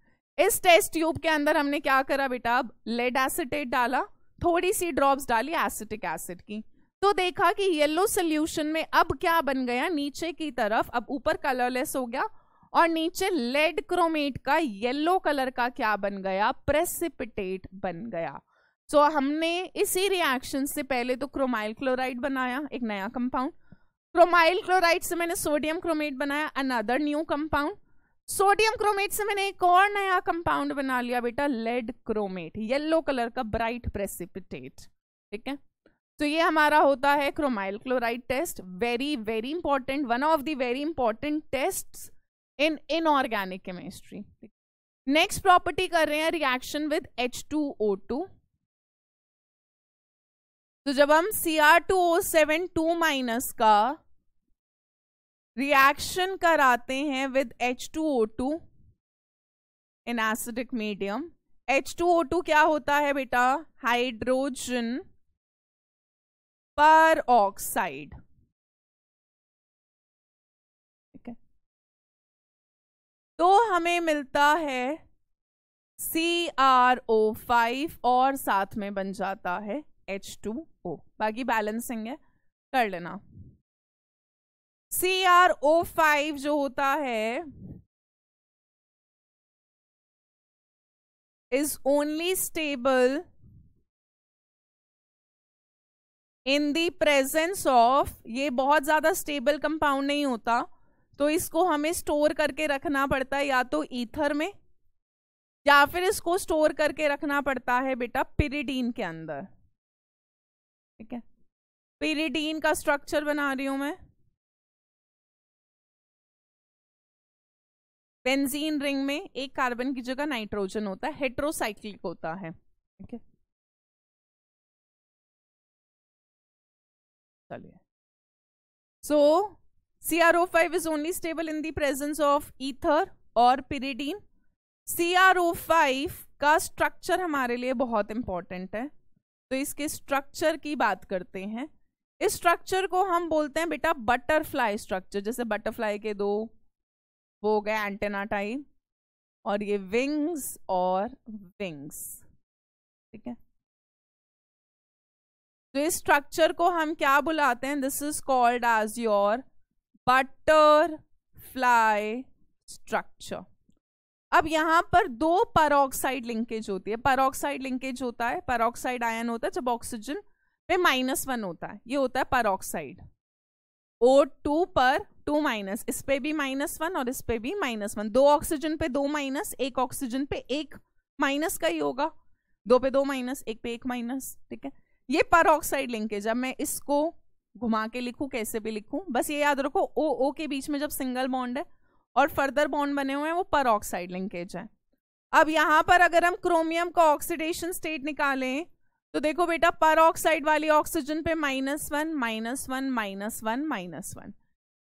इस टेस्ट ट्यूब के अंदर हमने क्या करा बेटा अब लेड एसिटेट डाला थोड़ी सी ड्रॉप्स डाली एसिटिक एसिड की तो देखा कि येलो सोल्यूशन में अब क्या बन गया नीचे की तरफ अब ऊपर कलरलेस हो गया और नीचे लेड क्रोमेट का येलो कलर का क्या बन गया प्रेसिपिटेट बन गया सो so, हमने इसी रिएक्शन से पहले तो क्रोमाइल क्लोराइड बनाया एक नया कंपाउंड क्रोमाइल क्लोराइड से मैंने सोडियम क्रोमेट बनाया another new compound sodium chromate से मैंने एक और नया कंपाउंड बना लिया बेटा लेड क्रोमेट येलो कलर का ब्राइट प्रेसिपिटेट ठीक है तो ये हमारा होता है chromyl chloride test very very important one of the very important test in inorganic chemistry next property कर रहे हैं reaction with H two O two तो जब हम C R two O seven two minus का रिएक्शन कराते हैं with H two O two in acidic medium H two O two क्या होता है बेटा हाइड्रोजन पर ऑक्साइड तो हमें मिलता है सी आर ओ फाइव और साथ में बन जाता है एच टू ओ बाकी बैलेंसिंग है कर लेना सी आर ओ फाइव जो होता है is only stable in the presence of ये बहुत ज़्यादा स्टेबल कंपाउंड नहीं होता तो इसको हमें स्टोर करके रखना पड़ता है या तो ईथर में या फिर इसको स्टोर करके रखना पड़ता है बेटा पिरिडीन के अंदर ठीक है पिरिडीन का स्ट्रक्चर बना रही हूं मैं बेंजीन रिंग में एक कार्बन की जगह नाइट्रोजन होता है हेट्रोसाइक्लिक होता है ठीक है चलिए सो CrO5 is only stable in the presence of ether और pyridine. CrO5 का स्ट्रक्चर हमारे लिए बहुत इंपॉर्टेंट है तो इसके स्ट्रक्चर की बात करते हैं इस स्ट्रक्चर को हम बोलते हैं बेटा बटरफ्लाई स्ट्रक्चर जैसे बटरफ्लाई के दो वो हो गए एंटेना टाइप और ये विंग्स और विंग्स ठीक है तो इस स्ट्रक्चर को हम क्या बुलाते हैं this is called as your butterfly structure अब यहाँ पर दो परऑक्साइड लिंकेज होती है परऑक्साइड लिंकेज होता है परऑक्साइड आयन होता है जब ऑक्सीजन पे माइनस वन होता है ये होता है परऑक्साइड ओ टू पर टू माइनस इस पे भी माइनस वन और इस पे भी माइनस वन दो ऑक्सीजन पे दो माइनस एक ऑक्सीजन पे एक माइनस का ही होगा दो पे दो माइनस एक पे एक माइनस ठीक है ये पर ऑक्साइड लिंकेज अब मैं इसको घुमा के लिखूँ कैसे भी लिखूँ बस ये याद रखो ओ ओ के बीच में जब सिंगल बॉन्ड है और फर्दर बॉन्ड बने हुए हैं वो पर ऑक्साइड लिंकेज है अब यहाँ पर अगर हम क्रोमियम का ऑक्सीडेशन स्टेट निकालें तो देखो बेटा पर ऑक्साइड वाली ऑक्सीजन पे minus one minus one minus one minus one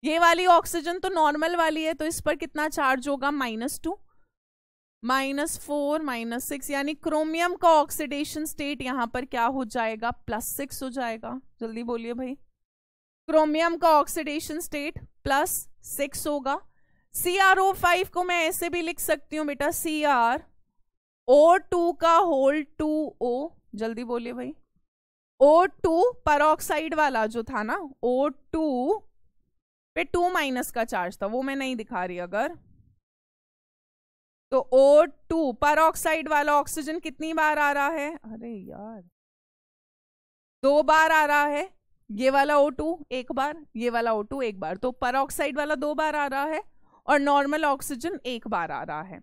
ये वाली ऑक्सीजन तो नॉर्मल वाली है तो इस पर कितना चार्ज होगा minus two minus four minus six यानी क्रोमियम का ऑक्सीडेशन स्टेट यहाँ पर क्या हो जाएगा प्लस सिक्स हो जाएगा जल्दी बोलिए भाई क्रोमियम का ऑक्सीडेशन स्टेट प्लस सिक्स होगा सी आर ओ फाइव को मैं ऐसे भी लिख सकती हूँ बेटा सी आर ओ टू का होल टू ओ जल्दी बोलिए भाई ओ टू परोक्साइड वाला जो था ना ओ टू पे टू माइनस का चार्ज था वो मैं नहीं दिखा रही अगर तो ओ टू परोक्साइड वाला ऑक्सीजन कितनी बार आ रहा है अरे यार दो बार आ रहा है ये वाला O2 एक बार ये वाला O2 एक बार तो पर वाला दो बार आ रहा है और नॉर्मल ऑक्सीजन एक बार आ रहा है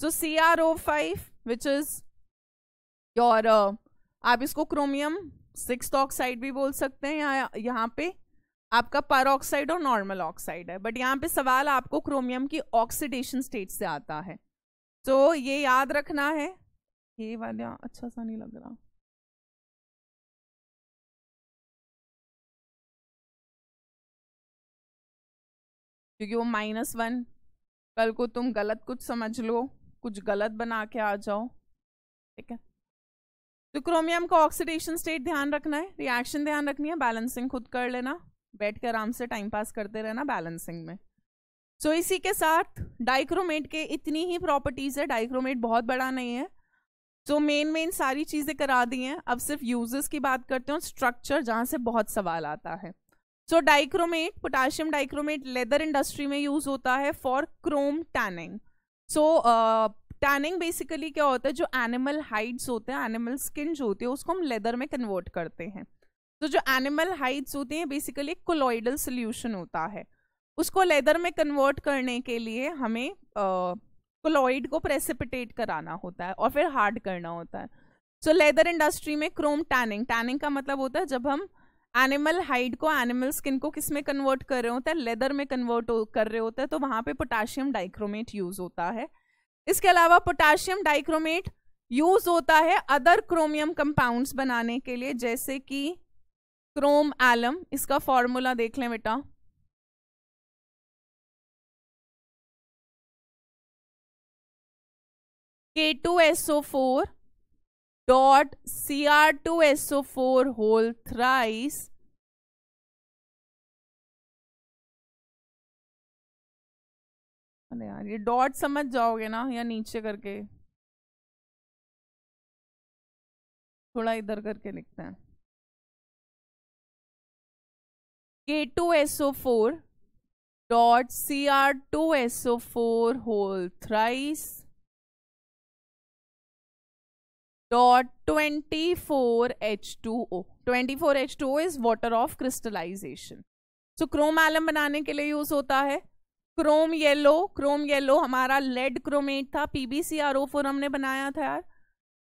so C R O five which is your आप इसको क्रोमियम सिक्स ऑक्साइड भी बोल सकते हैं यहाँ पे आपका पर और नॉर्मल ऑक्साइड है बट यहाँ पे सवाल आपको क्रोमियम की ऑक्सीडेशन स्टेट से आता है तो ये याद रखना है ये वाला अच्छा सा नहीं लग रहा क्योंकि वो माइनस वन कल को तुम गलत कुछ समझ लो कुछ गलत बना के आ जाओ ठीक है तो क्रोमियम का ऑक्सीडेशन स्टेट ध्यान रखना है रिएक्शन ध्यान रखनी है बैलेंसिंग खुद कर लेना बैठ के आराम से टाइम पास करते रहना बैलेंसिंग में सो so, इसी के साथ डाइक्रोमेट के इतनी ही प्रॉपर्टीज़ है डाइक्रोमेट बहुत बड़ा नहीं है सो मेन मेन सारी चीज़ें करा दी हैं अब सिर्फ यूजेस की बात करते हैं स्ट्रक्चर जहाँ से बहुत सवाल आता है so dichromate potassium dichromate leather industry में यूज होता है for chrome tanning so tanning basically क्या होता है जो एनिमल हाइड्स होते हैं एनिमल स्किन जो होती है उसको हम लेदर में कन्वर्ट करते हैं तो so, जो एनिमल हाइड्स होते हैं बेसिकली एक कोलॉइडल सोल्यूशन होता है उसको लेदर में कन्वर्ट करने के लिए हमें कोलॉइड uh, को प्रेसिपिटेट कराना होता है और फिर हार्ड करना होता है सो लेदर इंडस्ट्री में क्रोम टैनिंग टैनिंग का मतलब होता है जब हम एनिमल हाइड को एनिमल स्किन को किस में कन्वर्ट कर रहे होते हैं लेदर में कन्वर्ट कर रहे होते हैं तो वहाँ पे पोटाशियम डाइक्रोमेट यूज होता है इसके अलावा पोटाशियम डाइक्रोमेट यूज होता है अदर क्रोमियम कंपाउंड्स बनाने के लिए जैसे कि क्रोम एलम इसका फॉर्मूला देख लें बेटा K two S O four dot Cr2SO4 whole thrice अरे यार ये डॉट समझ जाओगे ना या नीचे करके थोड़ा इधर करके लिखते हैं K two S O four dot C R two S O four whole thrice dot 24H2O. 24H2O is water of crystallization. So chrome alum बनाने के लिए यूज होता है क्रोम येलो क्रोम येलो हमारा लेड क्रोमेट था PBC R O four हमने बनाया था यार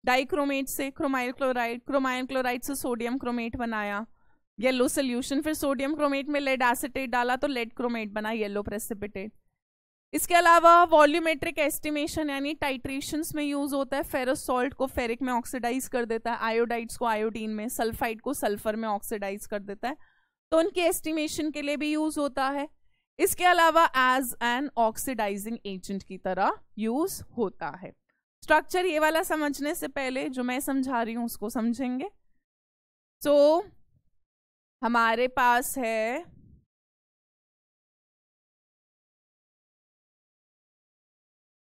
डाइक्रोमेट से क्रोमाइल क्लोराइड क्रोमाइल क्लोराइड से सोडियम क्रोमेट बनाया येलो सोल्यूशन फिर सोडियम क्रोमेट में लेड एसिटेट डाला तो लेड क्रोमेट बना येलो प्रेसिपिटेट इसके अलावा वॉल्यूमेट्रिक एस्टिमेशन यानी टाइट्रेशन में यूज होता है फेरस सॉल्ट को फेरिक में ऑक्सीडाइज कर देता है आयोडाइड्स को आयोडीन में सल्फाइड को सल्फर में ऑक्सीडाइज कर देता है तो उनके एस्टिमेशन के लिए भी यूज होता है इसके अलावा एज एन ऑक्सीडाइजिंग एजेंट की तरह यूज होता है स्ट्रक्चर ये वाला समझने से पहले जो मैं समझा रही हूँ उसको समझेंगे सो so, हमारे पास है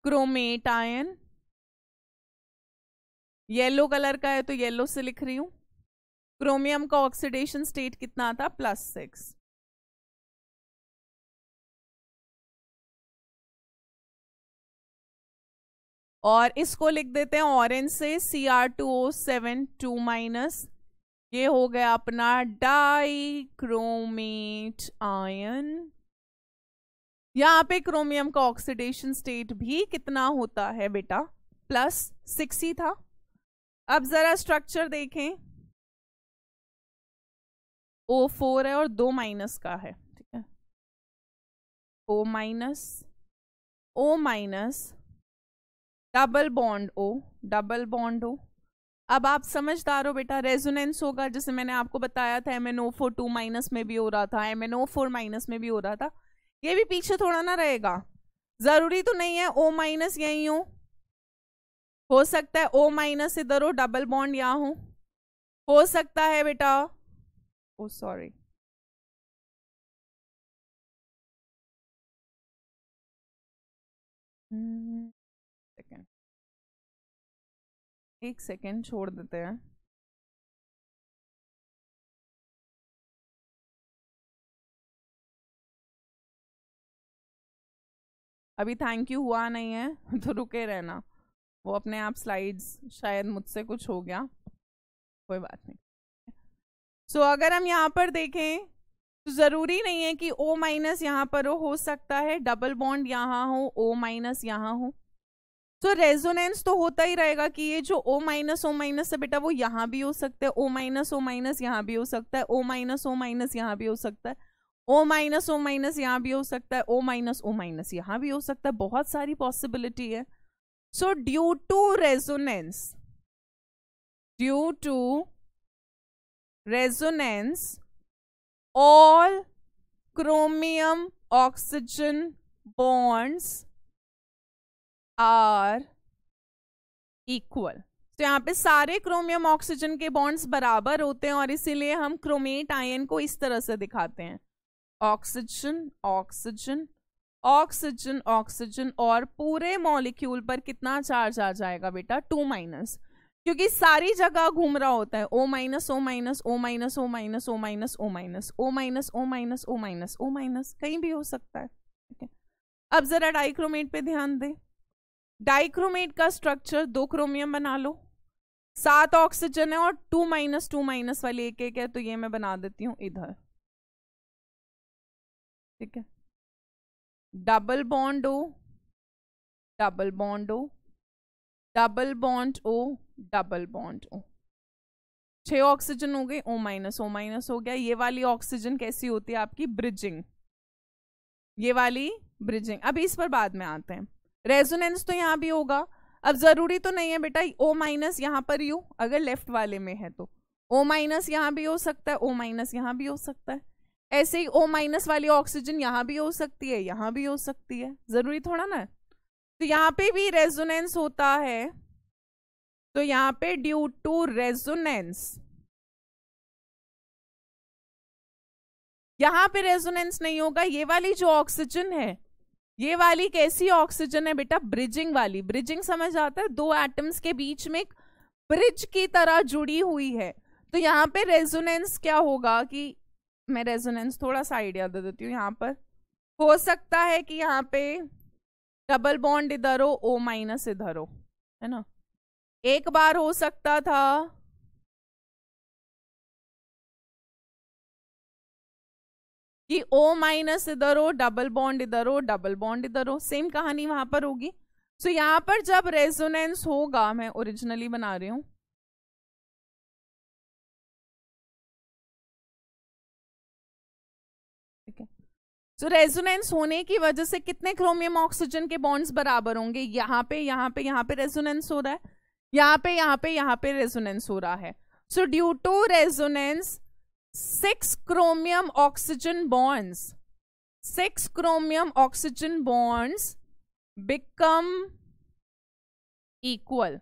क्रोमेट आयन येलो कलर का है तो येलो से लिख रही हूं क्रोमियम का ऑक्सीडेशन स्टेट कितना आता प्लस सिक्स और इसको लिख देते हैं ऑरेंज से C R two O seven two minus ये हो गया अपना डाइक्रोमेट आयन यहाँ पे क्रोमियम का ऑक्सीडेशन स्टेट भी कितना होता है बेटा प्लस सिक्स ही था अब जरा स्ट्रक्चर देखें ओ फोर है और दो माइनस का है ठीक है O minus O minus double bond O double bond O अब आप समझदार हो बेटा रेजोनेंस होगा जैसे मैंने आपको बताया था M N O four two minus में भी हो रहा था M N O four minus में भी हो रहा था ये भी पीछे थोड़ा ना रहेगा जरूरी तो नहीं है ओ माइनस यही हो हो सकता है ओ माइनस इधर हो डबल बॉन्ड यहाँ हो हो सकता है बेटा ओ oh, सॉरी hmm, एक सेकेंड छोड़ देते हैं अभी थैंक यू हुआ नहीं है [laughs] तो रुके रहना वो अपने आप स्लाइड्स शायद मुझसे कुछ हो गया कोई बात नहीं सो so, अगर हम यहाँ पर देखें तो ज़रूरी नहीं है कि O माइनस यहाँ पर हो हो सकता है डबल बॉन्ड यहाँ हो O माइनस यहाँ हो सो so, रेजोनेंस तो होता ही रहेगा कि ये जो ओ माइनस ओ माइनस है बेटा वो यहाँ भी हो सकता है ओ माइनस ओ माइनस यहाँ भी हो सकता है ओ माइनस ओ माइनस यहाँ भी हो सकता है ओ माइनस ओ माइनस यहाँ भी हो सकता है ओ माइनस ओ माइनस यहाँ भी हो सकता है बहुत सारी पॉसिबिलिटी है so due to resonance due to resonance all chromium oxygen bonds are equal तो यहाँ पे सारे क्रोमियम ऑक्सीजन के बॉन्ड्स बराबर होते हैं और इसीलिए हम क्रोमेट आयन को इस तरह से दिखाते हैं ऑक्सीजन ऑक्सीजन ऑक्सीजन ऑक्सीजन और पूरे मॉलिक्यूल पर कितना चार्ज आ जाएगा बेटा टू माइनस क्योंकि सारी जगह घूम रहा होता है O minus O minus O minus O minus O minus O minus O minus O minus O minus O minus कहीं भी हो सकता है ठीक है अब जरा डाइक्रोमेट पे ध्यान दें डाइक्रोमेट का स्ट्रक्चर दो क्रोमियम बना लो सात ऑक्सीजन है और टू माइनस टू माइनस वाली एक एक है तो ये मैं बना देती हूँ इधर ठीक है double bond O double bond O double bond O double bond O छह ऑक्सीजन हो गई ओ माइनस ओ माइनस हो गया ये वाली ऑक्सीजन कैसी होती है आपकी ब्रिजिंग ये वाली ब्रिजिंग अब इस पर बाद में आते हैं रेजोनेंस तो यहाँ भी होगा अब ज़रूरी तो नहीं है बेटा ओ माइनस यहाँ पर यू अगर लेफ्ट वाले में है तो ओ माइनस यहाँ भी हो सकता है ओ माइनस यहाँ भी हो सकता है ऐसे ही ओ माइनस वाली ऑक्सीजन यहाँ भी हो सकती है यहाँ भी हो सकती है जरूरी थोड़ा ना तो यहाँ पे भी रेजोनेंस होता है तो यहाँ पे ड्यू टू रेजोनेंस यहाँ पे रेजोनेंस नहीं होगा ये वाली जो ऑक्सीजन है ये वाली कैसी ऑक्सीजन है बेटा ब्रिजिंग वाली ब्रिजिंग समझ आता है दो एटम्स के बीच में ब्रिज की तरह जुड़ी हुई है तो यहाँ पे रेजोनेंस क्या होगा कि मैं रेजोनेंस थोड़ा सा आइडिया दे देती हूँ यहाँ पर हो सकता है कि यहाँ पे डबल बॉन्ड इधर हो ओ माइनस इधर हो है ना एक बार हो सकता था कि ओ माइनस इधर हो डबल बॉन्ड इधर हो डबल बॉन्ड इधर हो सेम कहानी वहां पर होगी सो so, यहाँ पर जब रेजोनेंस होगा मैं ओरिजिनली बना रही हूँ तो रेजोनेंस होने की वजह से कितने क्रोमियम ऑक्सीजन के बॉन्ड्स बराबर होंगे यहाँ पे यहाँ पे यहाँ पे रेजोनेंस हो रहा है यहाँ पे यहाँ पे यहाँ पे रेजोनेंस हो रहा है so due to resonance six chromium oxygen bonds six chromium oxygen bonds become equal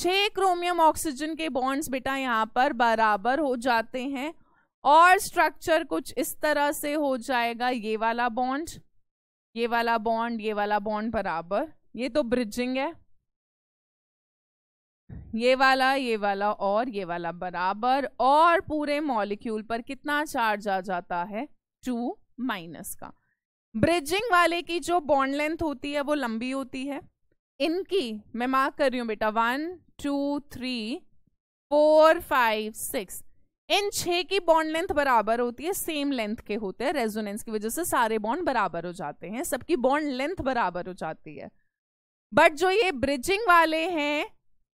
छह क्रोमियम ऑक्सीजन के बॉन्ड्स बेटा यहाँ पर बराबर हो जाते हैं और स्ट्रक्चर कुछ इस तरह से हो जाएगा ये वाला बॉन्ड ये वाला बॉन्ड ये वाला बॉन्ड बराबर ये तो ब्रिजिंग है ये वाला ये वाला और ये वाला बराबर और पूरे मॉलिक्यूल पर कितना चार्ज आ जाता है टू माइनस का ब्रिजिंग वाले की जो बॉन्ड लेंथ होती है वो लंबी होती है इनकी मैं मार्क कर रही हूँ बेटा one two three four five six इन छह की बॉन्ड लेंथ बराबर होती है सेम लेंथ के होते हैं रेजोनेंस की वजह से सारे बॉन्ड बराबर हो जाते हैं सबकी बॉन्ड लेंथ बराबर हो जाती है बट जो ये ब्रिजिंग वाले हैं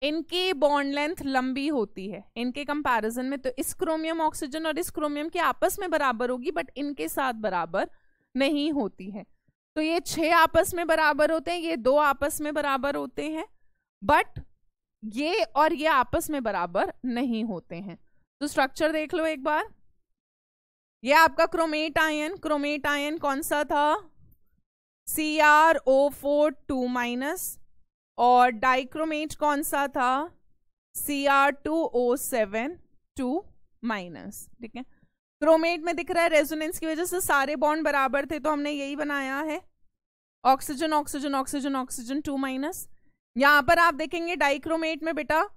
इनकी बॉन्ड लेंथ लंबी होती है इनके कंपैरिजन में तो इस क्रोमियम ऑक्सीजन और इस क्रोमियम के आपस में बराबर होगी बट इनके साथ बराबर नहीं होती है तो ये छह आपस में बराबर होते हैं ये दो आपस में बराबर होते हैं बट ये और ये आपस में बराबर नहीं होते हैं तो स्ट्रक्चर देख लो एक बार ये आपका क्रोमेट आयन क्रोमेट आयन कौन सा था C R O four two minus और डाइक्रोमेट कौन सा था C R two O seven two minus ठीक है क्रोमेट में दिख रहा है रेजोनेंस की वजह से सारे बॉन्ड बराबर थे तो हमने यही बनाया है oxygen oxygen oxygen oxygen two minus यहाँ पर आप देखेंगे डाइक्रोमेट में बेटा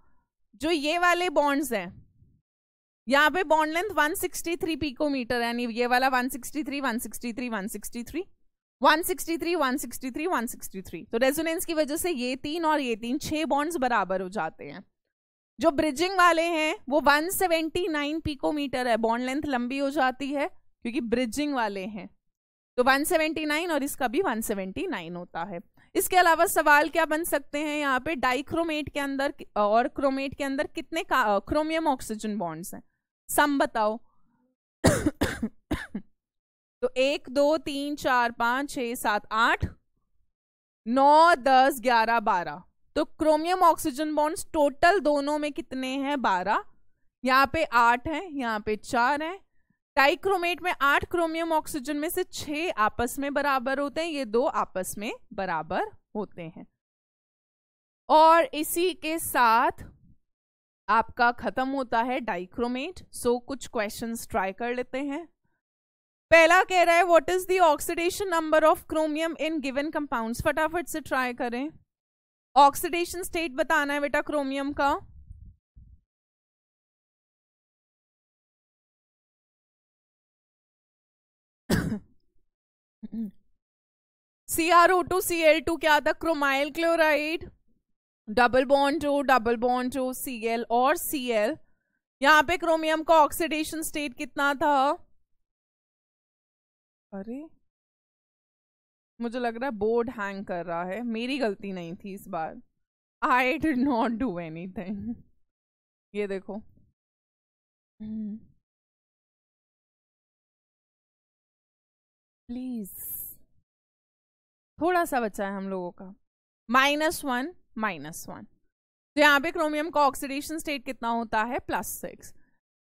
जो ये वाले बॉन्ड्स हैं यहाँ पे बॉन्ड लेंथ 163 पिकोमीटर यानी ये वाला 163 163 163 163 163 163 तो रेजोनेंस की वजह से ये तीन और ये तीन छह बॉन्ड्स बराबर हो जाते हैं जो ब्रिजिंग वाले हैं वो 179 पिकोमीटर है बॉन्ड लेंथ लंबी हो जाती है क्योंकि ब्रिजिंग वाले हैं तो 179 और इसका भी 179 होता है इसके अलावा सवाल क्या बन सकते हैं यहाँ पे डाइक्रोमेट के अंदर और क्रोमेट के अंदर कितने क्रोमियम ऑक्सीजन बॉन्ड्स हैं सम बताओ [coughs] तो एक दो तीन चार पांच छ सात आठ नौ दस ग्यारह बारह तो क्रोमियम ऑक्सीजन बॉन्ड्स टोटल दोनों में कितने हैं बारह यहाँ पे आठ हैं यहाँ पे चार हैं टाइक्रोमेट में आठ क्रोमियम ऑक्सीजन में से छह आपस में बराबर होते हैं ये दो आपस में बराबर होते हैं और इसी के साथ आपका खत्म होता है डाइक्रोमेट सो so, कुछ क्वेश्चंस ट्राई कर लेते हैं पहला कह रहा है what is the oxidation number of chromium in given compounds फटाफट से ट्राई करें ऑक्सीडेशन स्टेट बताना है बेटा क्रोमियम का C R O two C L two क्या था क्रोमाइल क्लोराइड डबल बॉन्ड हो डबल बॉन्ड हो सी एल और सी एल यहाँ पे क्रोमियम का ऑक्सीडेशन स्टेट कितना था अरे मुझे लग रहा है बोर्ड हैंग कर रहा है मेरी गलती नहीं थी इस बार I did not do anything ये देखो प्लीज हम्म। थोड़ा सा बचा है हम लोगों का माइनस वन माइनस वन तो यहाँ पे क्रोमियम का ऑक्सीडेशन स्टेट कितना होता है plus six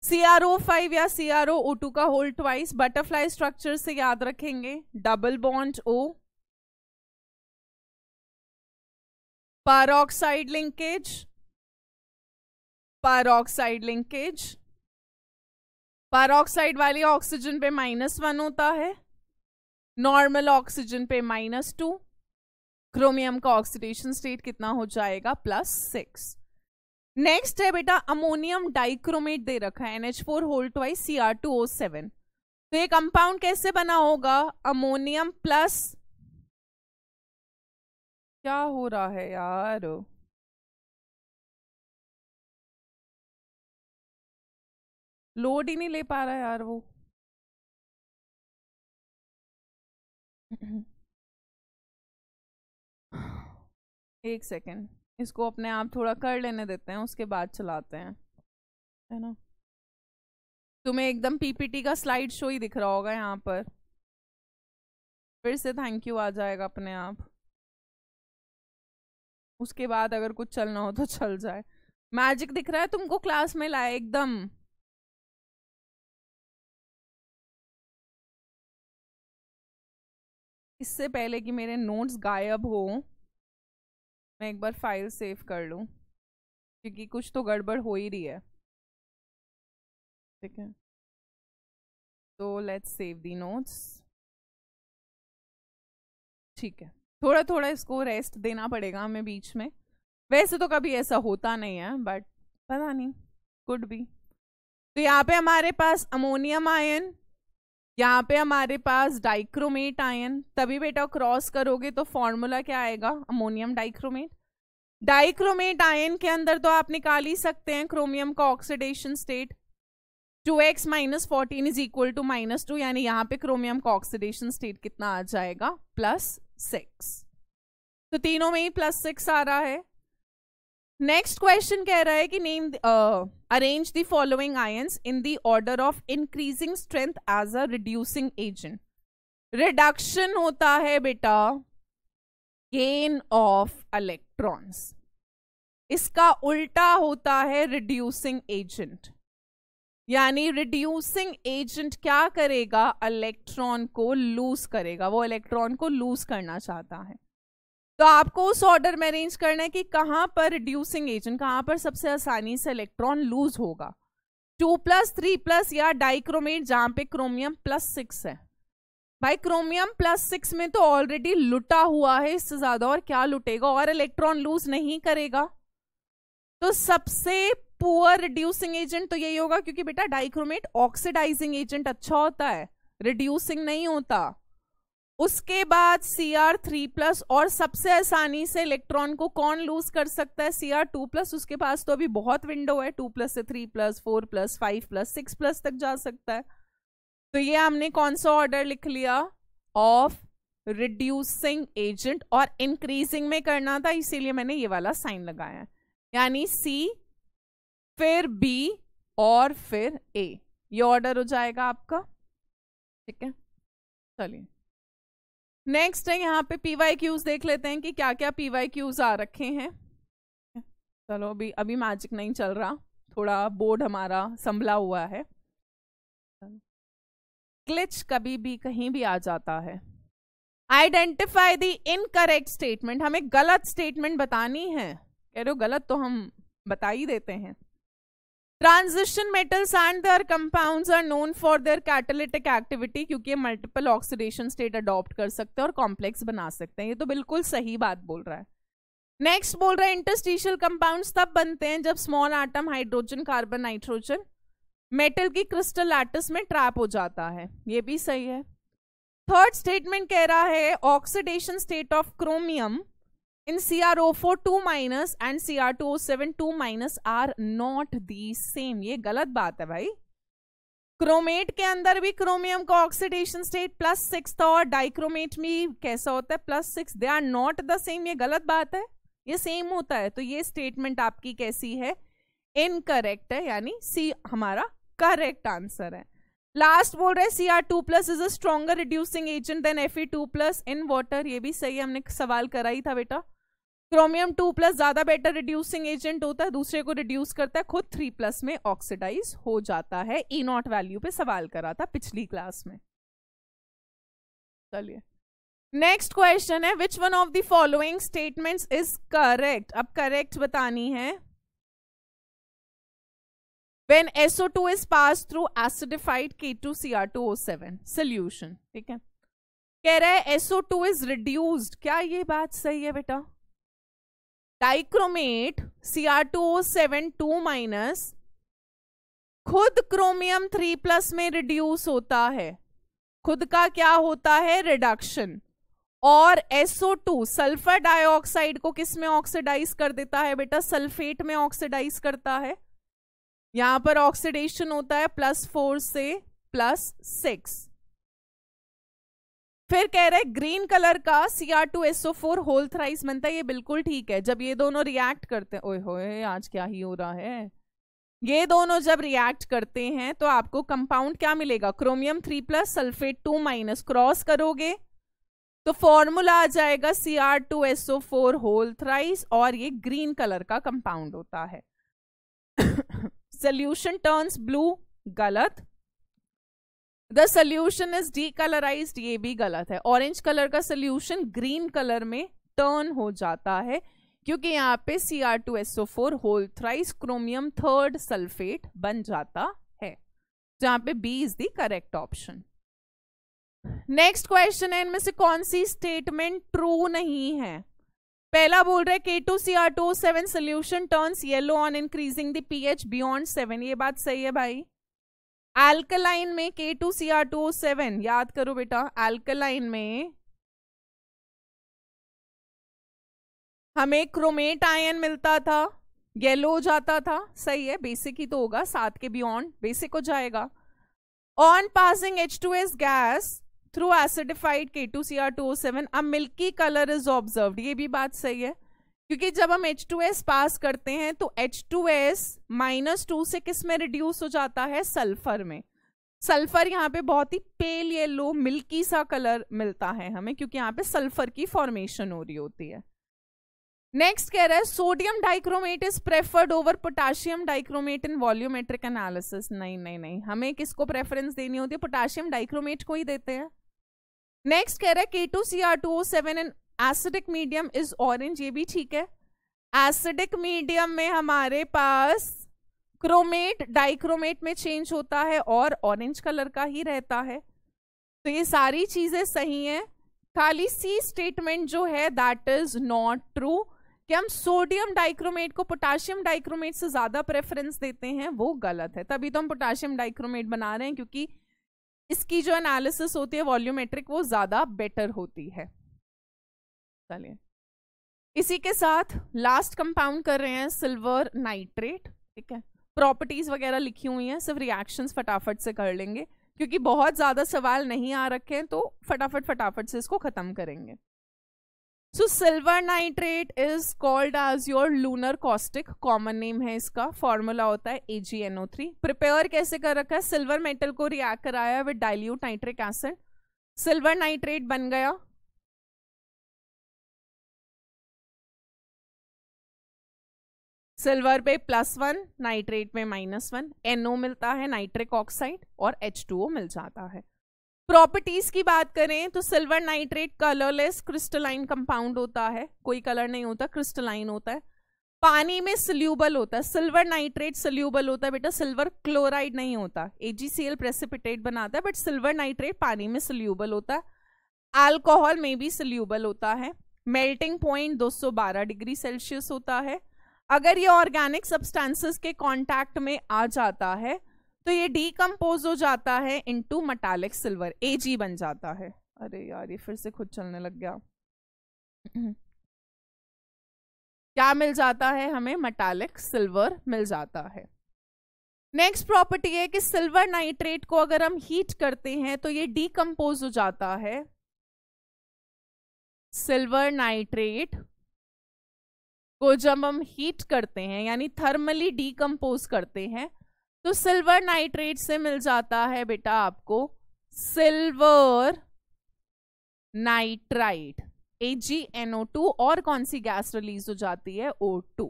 C R O five या C R O O two का होल ट्वाइस बटरफ्लाई स्ट्रक्चर से याद रखेंगे double bond O peroxide linkage peroxide linkage peroxide वाली ऑक्सीजन पे माइनस वन होता है नॉर्मल ऑक्सीजन पे माइनस टू क्रोमियम का ऑक्सीडेशन स्टेट कितना हो जाएगा प्लस सिक्स नेक्स्ट है बेटा अमोनियम डाइक्रोमेट दे रखा है NH four whole twice C R two O seven तो ये कंपाउंड कैसे बना होगा अमोनियम प्लस क्या हो रहा है यार लोड ही नहीं ले पा रहा यार वो [clears throat] [clears throat] एक सेकेंड इसको अपने आप थोड़ा कर लेने देते हैं उसके बाद चलाते हैं है ना तुम्हें एकदम पीपीटी का स्लाइड शो ही दिख रहा होगा यहाँ पर फिर से थैंक यू आ जाएगा अपने आप उसके बाद अगर कुछ चलना हो तो चल जाए मैजिक दिख रहा है तुमको क्लास में लाए एकदम इससे पहले कि मेरे नोट्स गायब हो मैं एक बार फाइल सेव कर लूँ क्योंकि कुछ तो गड़बड़ हो ही रही है ठीक है तो लेट्स सेव दी नोट्स ठीक है थोड़ा थोड़ा इसको रेस्ट देना पड़ेगा हमें बीच में वैसे तो कभी ऐसा होता नहीं है बट पता नहीं कुड भी तो यहाँ पे हमारे पास अमोनियम आयन यहाँ पे हमारे पास डाइक्रोमेट आयन तभी बेटा क्रॉस करोगे तो फॉर्मूला क्या आएगा अमोनियम डाइक्रोमेट डाइक्रोमेट आयन के अंदर तो आप निकाल ही सकते हैं क्रोमियम का oxidation state two X minus fourteen is equal to minus two यानी यहाँ पे क्रोमियम का ऑक्सीडेशन स्टेट कितना आ जाएगा प्लस सिक्स तो तीनों में ही प्लस सिक्स आ रहा है नेक्स्ट क्वेश्चन कह रहा है कि name arrange the following ions in the order of increasing strength as a reducing agent reduction होता है बेटा गेन ऑफ इलेक्ट्रॉन्स इसका उल्टा होता है रिड्यूसिंग एजेंट यानी रिड्यूसिंग एजेंट क्या करेगा इलेक्ट्रॉन को लूज करेगा वो इलेक्ट्रॉन को लूज करना चाहता है तो आपको उस ऑर्डर में अरेंज करना है कि कहाँ पर रिड्यूसिंग एजेंट कहाँ पर सबसे आसानी से इलेक्ट्रॉन लूज होगा टू प्लस थ्री प्लस या डाइक्रोमेट जहाँ पे क्रोमियम प्लस सिक्स है भाई क्रोमियम प्लस सिक्स में तो ऑलरेडी लुटा हुआ है इससे ज़्यादा और क्या लुटेगा और इलेक्ट्रॉन लूज नहीं करेगा तो सबसे पुअर रिड्यूसिंग एजेंट तो यही होगा क्योंकि बेटा डाइक्रोमेट ऑक्सीडाइजिंग एजेंट अच्छा होता है रिड्यूसिंग नहीं होता उसके बाद सी आर थ्री प्लस और सबसे आसानी से इलेक्ट्रॉन को कौन लूज कर सकता है सी आर टू प्लस उसके पास तो अभी बहुत विंडो है टू प्लस से three plus four plus five plus six plus तक जा सकता है तो ये हमने कौन सा ऑर्डर लिख लिया ऑफ रिड्यूसिंग एजेंट और इंक्रीजिंग में करना था इसीलिए मैंने ये वाला साइन लगाया यानी सी फिर बी और फिर ए ये ऑर्डर हो जाएगा आपका ठीक है चलिए नेक्स्ट है यहाँ पे पी क्यूज देख लेते हैं कि क्या क्या पी क्यूज आ रखे हैं चलो अभी अभी मैजिक नहीं चल रहा थोड़ा बोर्ड हमारा संभला हुआ है क्लिच कभी भी कहीं भी आ जाता है आइडेंटिफाई दी इनकरेक्ट स्टेटमेंट हमें गलत स्टेटमेंट बतानी है कह रहे हो गलत तो हम बता ही देते हैं transition metals and their compounds are known for their catalytic activity क्योंकि ये मल्टीपल ऑक्सीडेशन स्टेट अडॉप्ट कर सकते हैं और कॉम्प्लेक्स बना सकते हैं ये तो बिल्कुल सही बात बोल रहा है नेक्स्ट बोल रहा है इंटरस्टिशियल कंपाउंड्स तब बनते हैं जब small atom hydrogen carbon nitrogen metal की क्रिस्टल लैटिस में ट्रैप हो जाता है ये भी सही है थर्ड स्टेटमेंट कह रहा है oxidation state of chromium in CrO4 minus and Cr2O7 2 minus are not the same ये गलत बात है भाई क्रोमेट के अंदर भी क्रोमियम का ऑक्सीडेशन स्टेट प्लस सिक्स था और डाइक्रोमेट में कैसा होता है plus six they are not the same ये गलत बात है ये सेम होता है तो ये स्टेटमेंट आपकी कैसी है इनकरेक्ट है यानी सी हमारा करेक्ट आंसर है लास्ट बोल रहे C R two plus is a stronger reducing agent than F E two plus in water ये भी सही हमने सवाल करा ही था बेटा क्रोमियम टू प्लस ज़्यादा बेटर रिड्यूसिंग एजेंट होता है दूसरे को रिड्यूस करता है खुद थ्री प्लस में ऑक्सीडाइज हो जाता है ई नॉट वैल्यू पे सवाल करा था पिछली क्लास में चलिए नेक्स्ट क्वेश्चन है which one of the following statements is correct अब करेक्ट बतानी है K two C R two O seven solution ठीक है कह रहे एसओ टू इज रिड्यूस्ड क्या ये बात सही है बेटा dichromate C R two O seven two minus खुद क्रोमियम थ्री प्लस में रिड्यूस होता है खुद का क्या होता है रिडक्शन और SO2 सल्फर डाइऑक्साइड को किस में ऑक्सीडाइज कर देता है बेटा सल्फेट में ऑक्सीडाइज करता है यहां पर ऑक्सीडेशन होता है प्लस फोर से प्लस सिक्स फिर कह रहे ग्रीन कलर का C R two S O four whole thrice बनता है ये बिल्कुल ठीक है जब ये दोनों रिएक्ट करते हैं ओए होए आज क्या ही हो रहा है ये दोनों जब रिएक्ट करते हैं तो आपको कंपाउंड क्या मिलेगा chromium three plus sulphate two minus cross करोगे तो फॉर्मूला आ जाएगा C R two S O four whole thrice और ये ग्रीन कलर का कंपाउंड होता है सल्यूशन टर्न्स ब्लू गलत the solution is decolourise ये भी गलत है ऑरेंज कलर का सोल्यूशन ग्रीन कलर में टर्न हो जाता है क्योंकि यहाँ पे C R two S O four whole thrice chromium third sulphate बन जाता है जहां पे B is the correct option next question है इनमें से कौन सी स्टेटमेंट ट्रू नहीं है पहला बोल रहा है K two C R two seven solution turn yellow on increasing the H beyond seven ये बात सही है भाई एल्कलाइन में K two C R two seven याद करो बेटा एल्कलाइन में हमें क्रोमेट आयन मिलता था येलो हो जाता था सही है बेसिक ही तो होगा सात के बियॉन्ड बेसिक हो जाएगा on passing H two S gas through acidified K two C R two O seven a milky colour is observe ये भी बात सही है क्योंकि जब हम H2S पास करते हैं तो H2S माइनस टू से किस में रिड्यूस हो जाता है सल्फर में सल्फर यहाँ पे बहुत ही पेल येलो मिल्की सा कलर मिलता है हमें क्योंकि यहाँ पे सल्फर की फॉर्मेशन हो रही होती है नेक्स्ट कह रहा है sodium dichromate is preferred over potassium dichromate in volumetric analysis नहीं नहीं नहीं हमें किसको प्रेफरेंस देनी होती है पोटाशियम डाइक्रोमेट को ही देते हैं नेक्स्ट कह रहा है K two C R two O seven and acidic medium is orange ये भी ठीक है एसिडिक मीडियम में हमारे पास क्रोमेट डाइक्रोमेट में चेंज होता है और ऑरेंज कलर का ही रहता है तो ये सारी चीज़ें सही हैं खाली सी स्टेटमेंट जो है दैट इज नॉट ट्रू कि हम सोडियम डाइक्रोमेट को पोटाशियम डाइक्रोमेट से ज़्यादा प्रेफरेंस देते हैं वो गलत है तभी तो हम पोटाशियम डाइक्रोमेट बना रहे हैं क्योंकि इसकी जो एनालिसिस होती है वॉल्यूमेट्रिक वो ज़्यादा बेटर होती है चलिए इसी के साथ लास्ट कंपाउंड कर रहे हैं सिल्वर नाइट्रेट ठीक है प्रॉपर्टीज वगैरह लिखी हुई हैं सिर्फ रिएक्शंस फटाफट से कर लेंगे क्योंकि बहुत ज़्यादा सवाल नहीं आ रखे हैं तो फटाफट फटाफट से इसको ख़त्म करेंगे so silver nitrate is called as your lunar caustic common name है इसका फॉर्मूला होता है A G N O three prepare कैसे कर रखा है सिल्वर मेटल को रिएक्ट कराया with dilute nitric acid silver nitrate बन गया सिल्वर पे प्लस वन नाइट्रेट में माइनस वन एनओ मिलता है नाइट्रिक ऑक्साइड और एच टू ओ मिल जाता है प्रॉपर्टीज की बात करें तो silver nitrate colourless crystalline compound होता है कोई कलर नहीं होता क्रिस्टलाइन होता है पानी में सल्यूबल होता है सिल्वर नाइट्रेट सल्यूबल होता है बेटा सिल्वर क्लोराइड नहीं होता एजीसीएल प्रेसिपिटेट बनाता है बट सिल्वर नाइट्रेट पानी में सल्यूबल होता है अल्कोहल में भी सल्यूबल होता है मेल्टिंग पॉइंट 212 डिग्री सेल्सियस होता है अगर ये ऑर्गेनिक सब्सटेंसेस के कांटेक्ट में आ जाता है तो ये डीकम्पोज हो जाता है इनटू मेटालिक सिल्वर ए बन जाता है अरे यार ये फिर से खुद चलने लग गया क्या मिल जाता है हमें मेटालिक सिल्वर मिल जाता है नेक्स्ट प्रॉपर्टी है कि सिल्वर नाइट्रेट को अगर हम हीट करते हैं तो ये डीकम्पोज हो जाता है सिल्वर नाइट्रेट को जब हम हीट करते हैं यानी थर्मली डीकम्पोज करते हैं तो सिल्वर नाइट्रेट से मिल जाता है बेटा आपको सिल्वर नाइट्राइड AgNO2 और कौन सी गैस रिलीज हो जाती है O2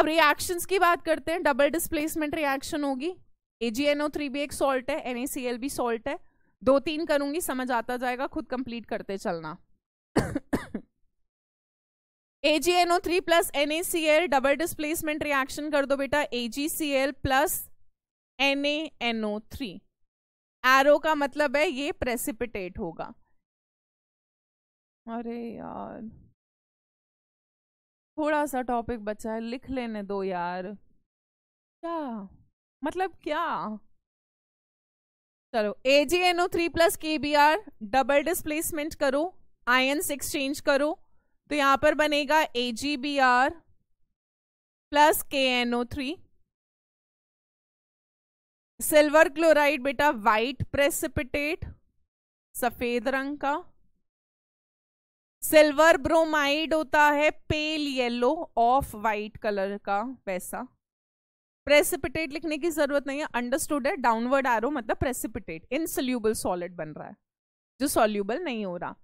अब रिएक्शंस की बात करते हैं डबल डिस्प्लेसमेंट रिएक्शन होगी AgNO3 भी एक सॉल्ट है NaCl भी सॉल्ट है दो तीन करूंगी समझ आता जाएगा खुद कंप्लीट करते चलना A G N O three plus double double reaction reaction कर दो बेटा एजीसीएल प्लस एनएनओ थ्री का मतलब है ये प्रेसिपिटेट होगा अरे यार थोड़ा सा टॉपिक बचा है लिख लेने दो यार क्या मतलब क्या चलो AgNO3 three plus double displacement double करो आयन्स एक्सचेंज करो तो यहां पर बनेगा A G B R plus K N O three silver chloride बेटा वाइट प्रेसिपिटेट सफेद रंग का सिल्वर ब्रोमाइड होता है pale yellow off white colour का वैसा प्रेसिपिटेट लिखने की जरूरत नहीं है अंडरस्टूड है डाउनवर्ड आरो मतलब प्रेसिपिटेट इनसोल्यूबल सॉलिड बन रहा है जो सोल्यूबल नहीं हो रहा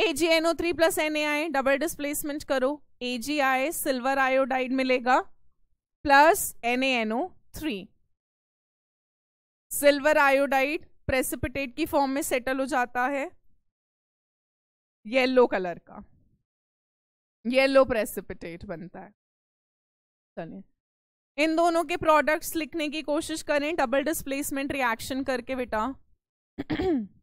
A G N O three plus N A I double displacement करो A G I silver iodide मिलेगा plus N A N O three silver iodide precipitate की फॉर्म में सेटल हो जाता है येलो कलर का येलो प्रेसिपिटेट बनता है चलिए इन दोनों के प्रोडक्ट्स लिखने की कोशिश करें डबल डिस्प्लेसमेंट रिएक्शन करके बेटा [clears throat]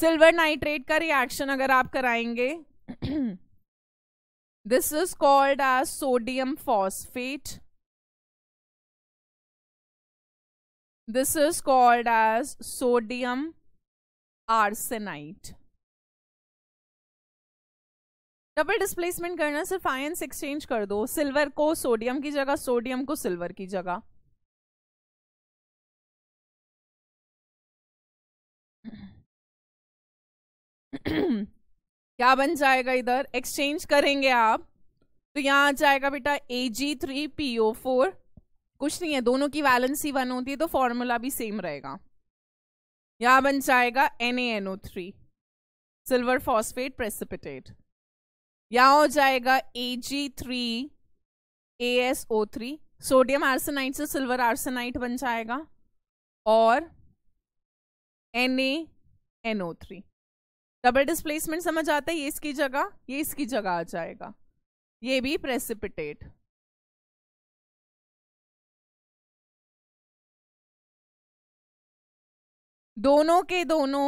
सिल्वर नाइट्रेट का रिएक्शन अगर आप कराएंगे this is called as sodium phosphate this is called as sodium arsenite double displacement करना सिर्फ आयंस एक्सचेंज कर दो सिल्वर को सोडियम की जगह सोडियम को सिल्वर की जगह [clears throat] क्या बन जाएगा इधर एक्सचेंज करेंगे आप तो यहाँ आ जाएगा बेटा A G three P O four कुछ नहीं है दोनों की वैलेंस ही वन होती है तो फॉर्मूला भी सेम रहेगा यहाँ बन जाएगा N A N O three silver phosphate precipitate यहाँ हो जाएगा A G three A S O three sodium arsenite से सिल्वर आर्सेनाइट बन जाएगा और N A N O three double displacement समझ आता है ये इसकी जगह ये इसकी जगह आ जाएगा ये भी प्रेसिपिटेट दोनों के दोनों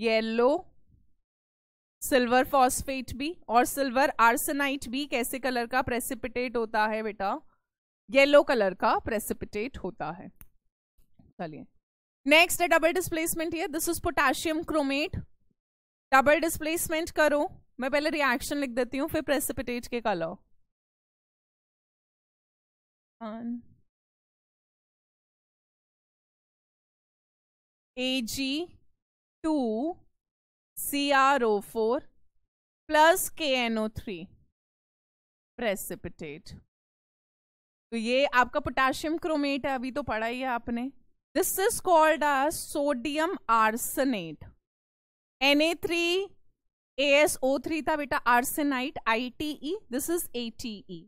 येलो सिल्वर फॉस्फेट भी और सिल्वर आर्सेनाइट भी कैसे कलर का प्रेसिपिटेट होता है बेटा येलो कलर का प्रेसिपिटेट होता है चलिए नेक्स्ट है डबल डिस्प्लेसमेंट ये this is potassium chromate double displacement करो मैं पहले रिएक्शन लिख देती हूँ फिर प्रेसिपिटेट के colour A G two C R O four plus K N O three precipitate तो ये आपका पोटेशियम क्रोमेट है अभी तो पढ़ा ही है आपने This is called as sodium arsenate. Na3 ASO3 था बेटा arsenite ITE this is ATE.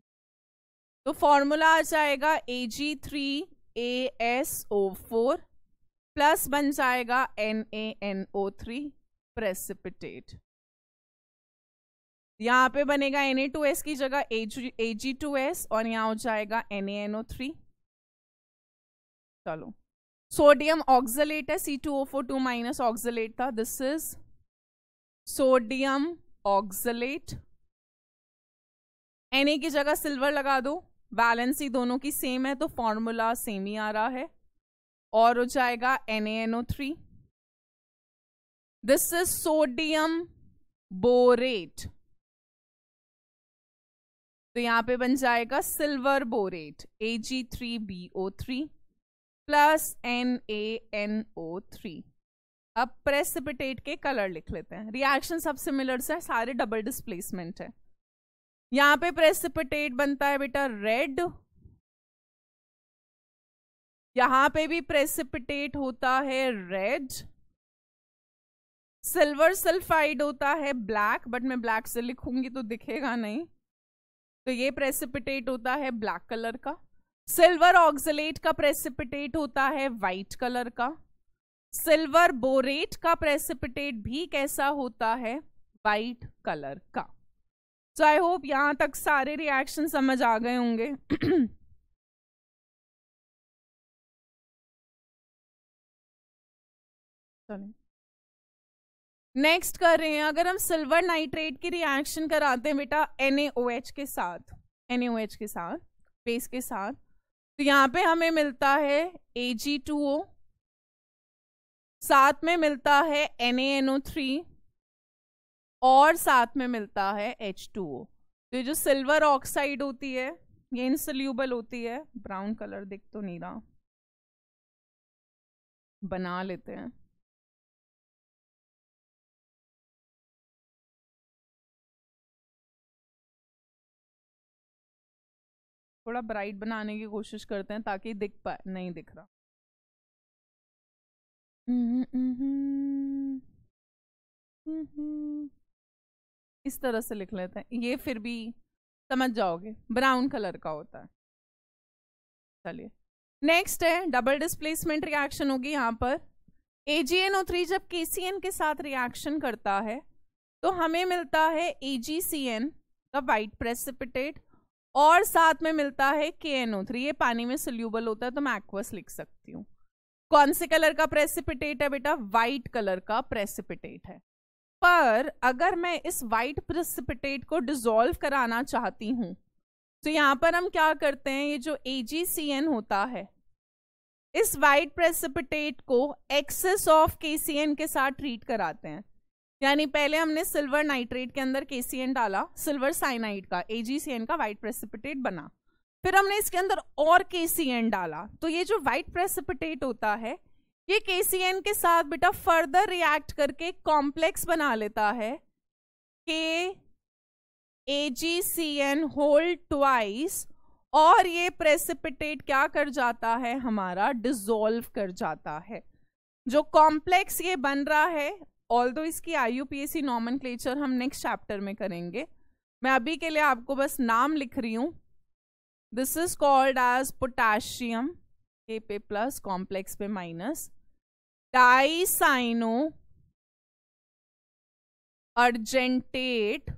तो फॉर्मूला आ जाएगा AG3ASO4 प्लस बन जाएगा NaNO3 precipitate. यहाँ पे बनेगा Na2S की जगह Ag, Ag2S और यहाँ हो जाएगा NaNO3. चलो सोडियम ऑक्सलेट है C two O four two minus oxalate था this is sodium oxalate N की जगह सिल्वर लगा दो बैलेंस ही दोनों की सेम है तो फॉर्मूला सेम ही आ रहा है और हो जाएगा N O three this is sodium borate तो यहां पे बन जाएगा silver borate A G three B O three plus N A N O three अब प्रेसिपिटेट के कलर लिख लेते हैं रिएक्शन सब सिमिलर से सारे डबल डिस्प्लेसमेंट है यहाँ पे प्रेसिपिटेट बनता है बेटा रेड यहाँ पे भी प्रेसिपिटेट होता है रेड सिल्वर सल्फाइड होता है ब्लैक बट मैं ब्लैक से लिखूंगी तो दिखेगा नहीं तो ये प्रेसिपिटेट होता है ब्लैक कलर का सिल्वर ऑक्सलेट का प्रेसिपिटेट होता है वाइट कलर का सिल्वर बोरेट का प्रेसिपिटेट भी कैसा होता है वाइट कलर का सो आई होप यहां तक सारे रिएक्शन समझ आ गए होंगे नेक्स्ट [clears throat] कर रहे हैं अगर हम सिल्वर नाइट्रेट की रिएक्शन कराते हैं बेटा एनएओएच के साथ एनएओएच के साथ बेस के साथ तो यहाँ पे हमें मिलता है ओ साथ में मिलता है NaNO3 और साथ में मिलता है H2O तो जो सिल्वर ऑक्साइड होती है ये इनसल्यूबल होती है ब्राउन कलर दिख तो नहीं रहा बना लेते हैं थोड़ा ब्राइट बनाने की कोशिश करते हैं ताकि दिख पाए नहीं दिख रहा हम्म, हम्म, हम्म, इस तरह से लिख लेते हैं ये फिर भी समझ जाओगे ब्राउन कलर का होता है चलिए नेक्स्ट है डबल डिस्प्लेसमेंट रिएक्शन होगी यहाँ पर थ्री जब के के साथ रिएक्शन करता है तो हमें मिलता है AgCN का वाइट प्रेसिपिटेट और साथ में मिलता है के थ्री ये पानी में सोल्यूबल होता है तो मैं एक्वस लिख सकती हूँ कौन से कलर का प्रेसिपिटेट है बेटा वाइट कलर का प्रेसिपिटेट है पर अगर मैं इस वाइट प्रेसिपिटेट को डिजोल्व कराना चाहती हूँ तो यहाँ पर हम क्या करते हैं ये जो ए होता है इस वाइट प्रेसिपिटेट को एक्सेस ऑफ के के साथ ट्रीट कराते हैं यानी पहले हमने सिल्वर नाइट्रेट के अंदर के डाला सिल्वर साइनाइड का एजीसीएन का वाइट प्रेसिपिटेट बना फिर हमने इसके अंदर और केसीएन डाला तो ये जो वाइट प्रेसिपिटेट होता है ये के के साथ बेटा फर्दर रिएक्ट करके कॉम्प्लेक्स बना लेता है K A G C N whole twice और ये प्रेसिपिटेट क्या कर जाता है हमारा डिजोल्व कर जाता है जो कॉम्प्लेक्स ये बन रहा है ऑल दो इसकी I U P S C nomenclature हम नेक्स्ट चैप्टर में करेंगे मैं अभी के लिए आपको बस नाम लिख रही हूँ this is called as potassium K पे प्लस कॉम्प्लेक्स पे माइनस डाइसाइनो अर्जेंटेट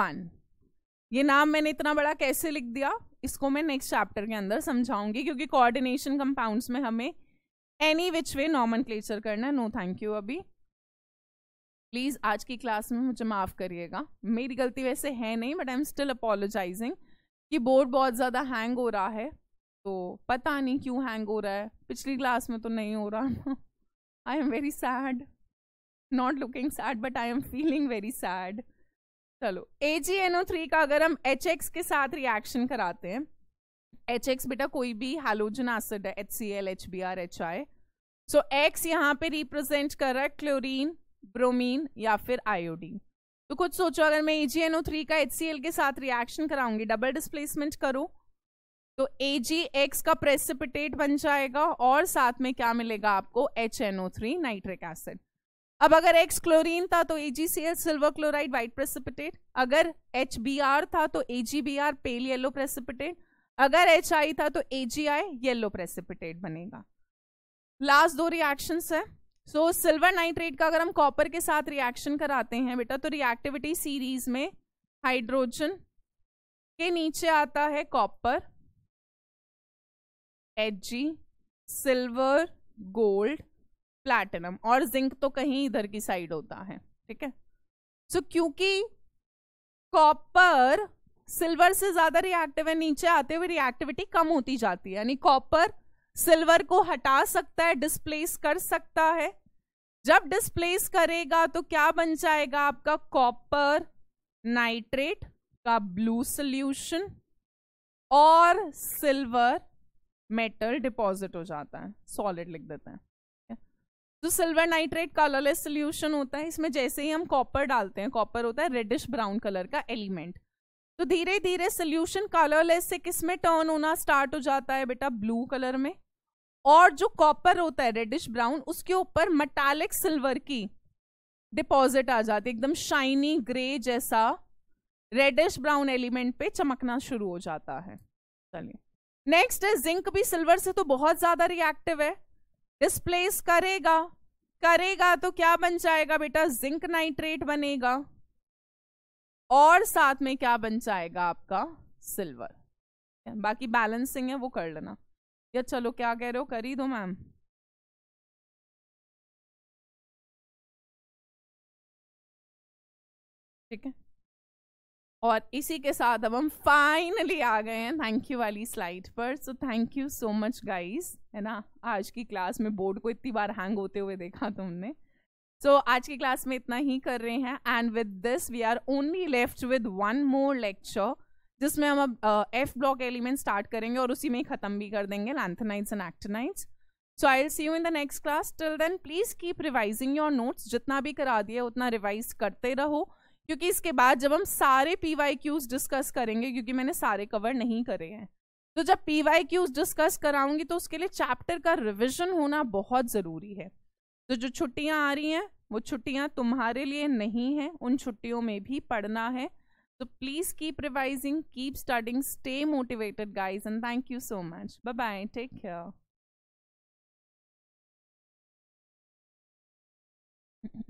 वन ये नाम मैंने इतना बड़ा कैसे लिख दिया इसको मैं नेक्स्ट चैप्टर के अंदर समझाऊंगी क्योंकि कोऑर्डिनेशन कंपाउंड्स में हमें any which way nomenclature करना नो थैंक यू अभी प्लीज़ आज की क्लास में मुझे माफ़ करिएगा मेरी गलती वैसे है नहीं but I am still apologising कि बोर्ड बहुत ज़्यादा हैंग हो रहा है तो पता नहीं क्यों हैंग हो रहा है पिछली क्लास में तो नहीं हो रहा ना I am very sad not looking sad but I am feeling very sad चलो A G N O three का अगर हम एच एक्स के साथ रिएक्शन कराते हैं एच एक्स बेटा कोई भी हाइलोजन एसिड है H C L H B R H I so X यहाँ पे रिप्रेजेंट कर रहा है क्लोरीन ब्रोमीन या फिर आयोडीन तो कुछ सोचो अगर मैं ए थ्री का एच के साथ रिएक्शन कराऊंगी डबल डिस्प्लेसमेंट करो तो ए का प्रेसिपिटेट बन जाएगा और साथ में क्या मिलेगा आपको एच थ्री नाइट्रिक एसिड अब अगर एक्स क्लोरीन था तो a silver chloride white precipitate अगर एच बी आर था तो ए पेल येलो प्रेसिपिटेट अगर एच आई e था तो A G I yellow precipitate बनेगा लास्ट दो रिएक्शन है सो सिल्वर नाइट्रेट का अगर हम कॉपर के साथ रिएक्शन कराते हैं बेटा तो रिएक्टिविटी सीरीज में हाइड्रोजन के नीचे आता है copper H G silver gold platinum और जिंक तो कहीं इधर की साइड होता है ठीक है सो so, क्योंकि कॉपर सिल्वर से ज़्यादा रिएक्टिव है नीचे आते हुए रिएक्टिविटी कम होती जाती है यानी कॉपर सिल्वर को हटा सकता है डिस्प्लेस कर सकता है जब डिस्प्लेस करेगा तो क्या बन जाएगा आपका कॉपर नाइट्रेट का ब्लू सोल्यूशन और सिल्वर मेटल डिपॉजिट हो जाता है सॉलिड लिख देते हैं जो तो सिल्वर नाइट्रेट कलरलेस सोल्यूशन होता है इसमें जैसे ही हम कॉपर डालते हैं कॉपर होता है रेडिश ब्राउन कलर का एलिमेंट तो धीरे धीरे सोल्यूशन कलरलेस से किस में टर्न होना स्टार्ट हो जाता है बेटा ब्लू कलर में और जो कॉपर होता है रेडिश ब्राउन उसके ऊपर मटालिक सिल्वर की डिपॉजिट आ जाती है एकदम शाइनी ग्रे जैसा रेडिश ब्राउन एलिमेंट पे चमकना शुरू हो जाता है चलिए नेक्स्ट है जिंक भी सिल्वर से तो बहुत ज़्यादा रिएक्टिव है डिस्प्लेस करेगा करेगा तो क्या बन जाएगा बेटा जिंक नाइट्रेट बनेगा और साथ में क्या बन जाएगा आपका सिल्वर बाकी बैलेंसिंग है वो कर लेना या चलो क्या कह रहे हो कर ही दो मैम ठीक है और इसी के साथ अब हम फाइनली आ गए हैं थैंक यू वाली स्लाइड पर so thank you so much guys है ना आज की क्लास में बोर्ड को इतनी बार हैंग होते हुए देखा तुमने सो so, आज की क्लास में इतना ही कर रहे हैं and with this we are only left with one more lecture जिसमें हम अब एफ ब्लॉक एलिमेंट स्टार्ट करेंगे और उसी में ही खत्म भी कर देंगे lanthanides and actinides so I will see you in the next class till then please keep revising your notes जितना भी करा दिए उतना रिवाइज करते रहो क्योंकि इसके बाद जब हम सारे पी वाई क्यूज डिस्कस करेंगे क्योंकि मैंने सारे कवर नहीं करे हैं तो जब पी वाई क्यूज डिस्कस कराऊंगी तो उसके लिए चैप्टर का रिविजन होना बहुत ज़रूरी है तो जो छुट्टियां आ रही हैं वो छुट्टियां तुम्हारे लिए नहीं हैं उन छुट्टियों में भी पढ़ना है तो please keep revising keep studying stay motivated guys and thank you so much bye bye take care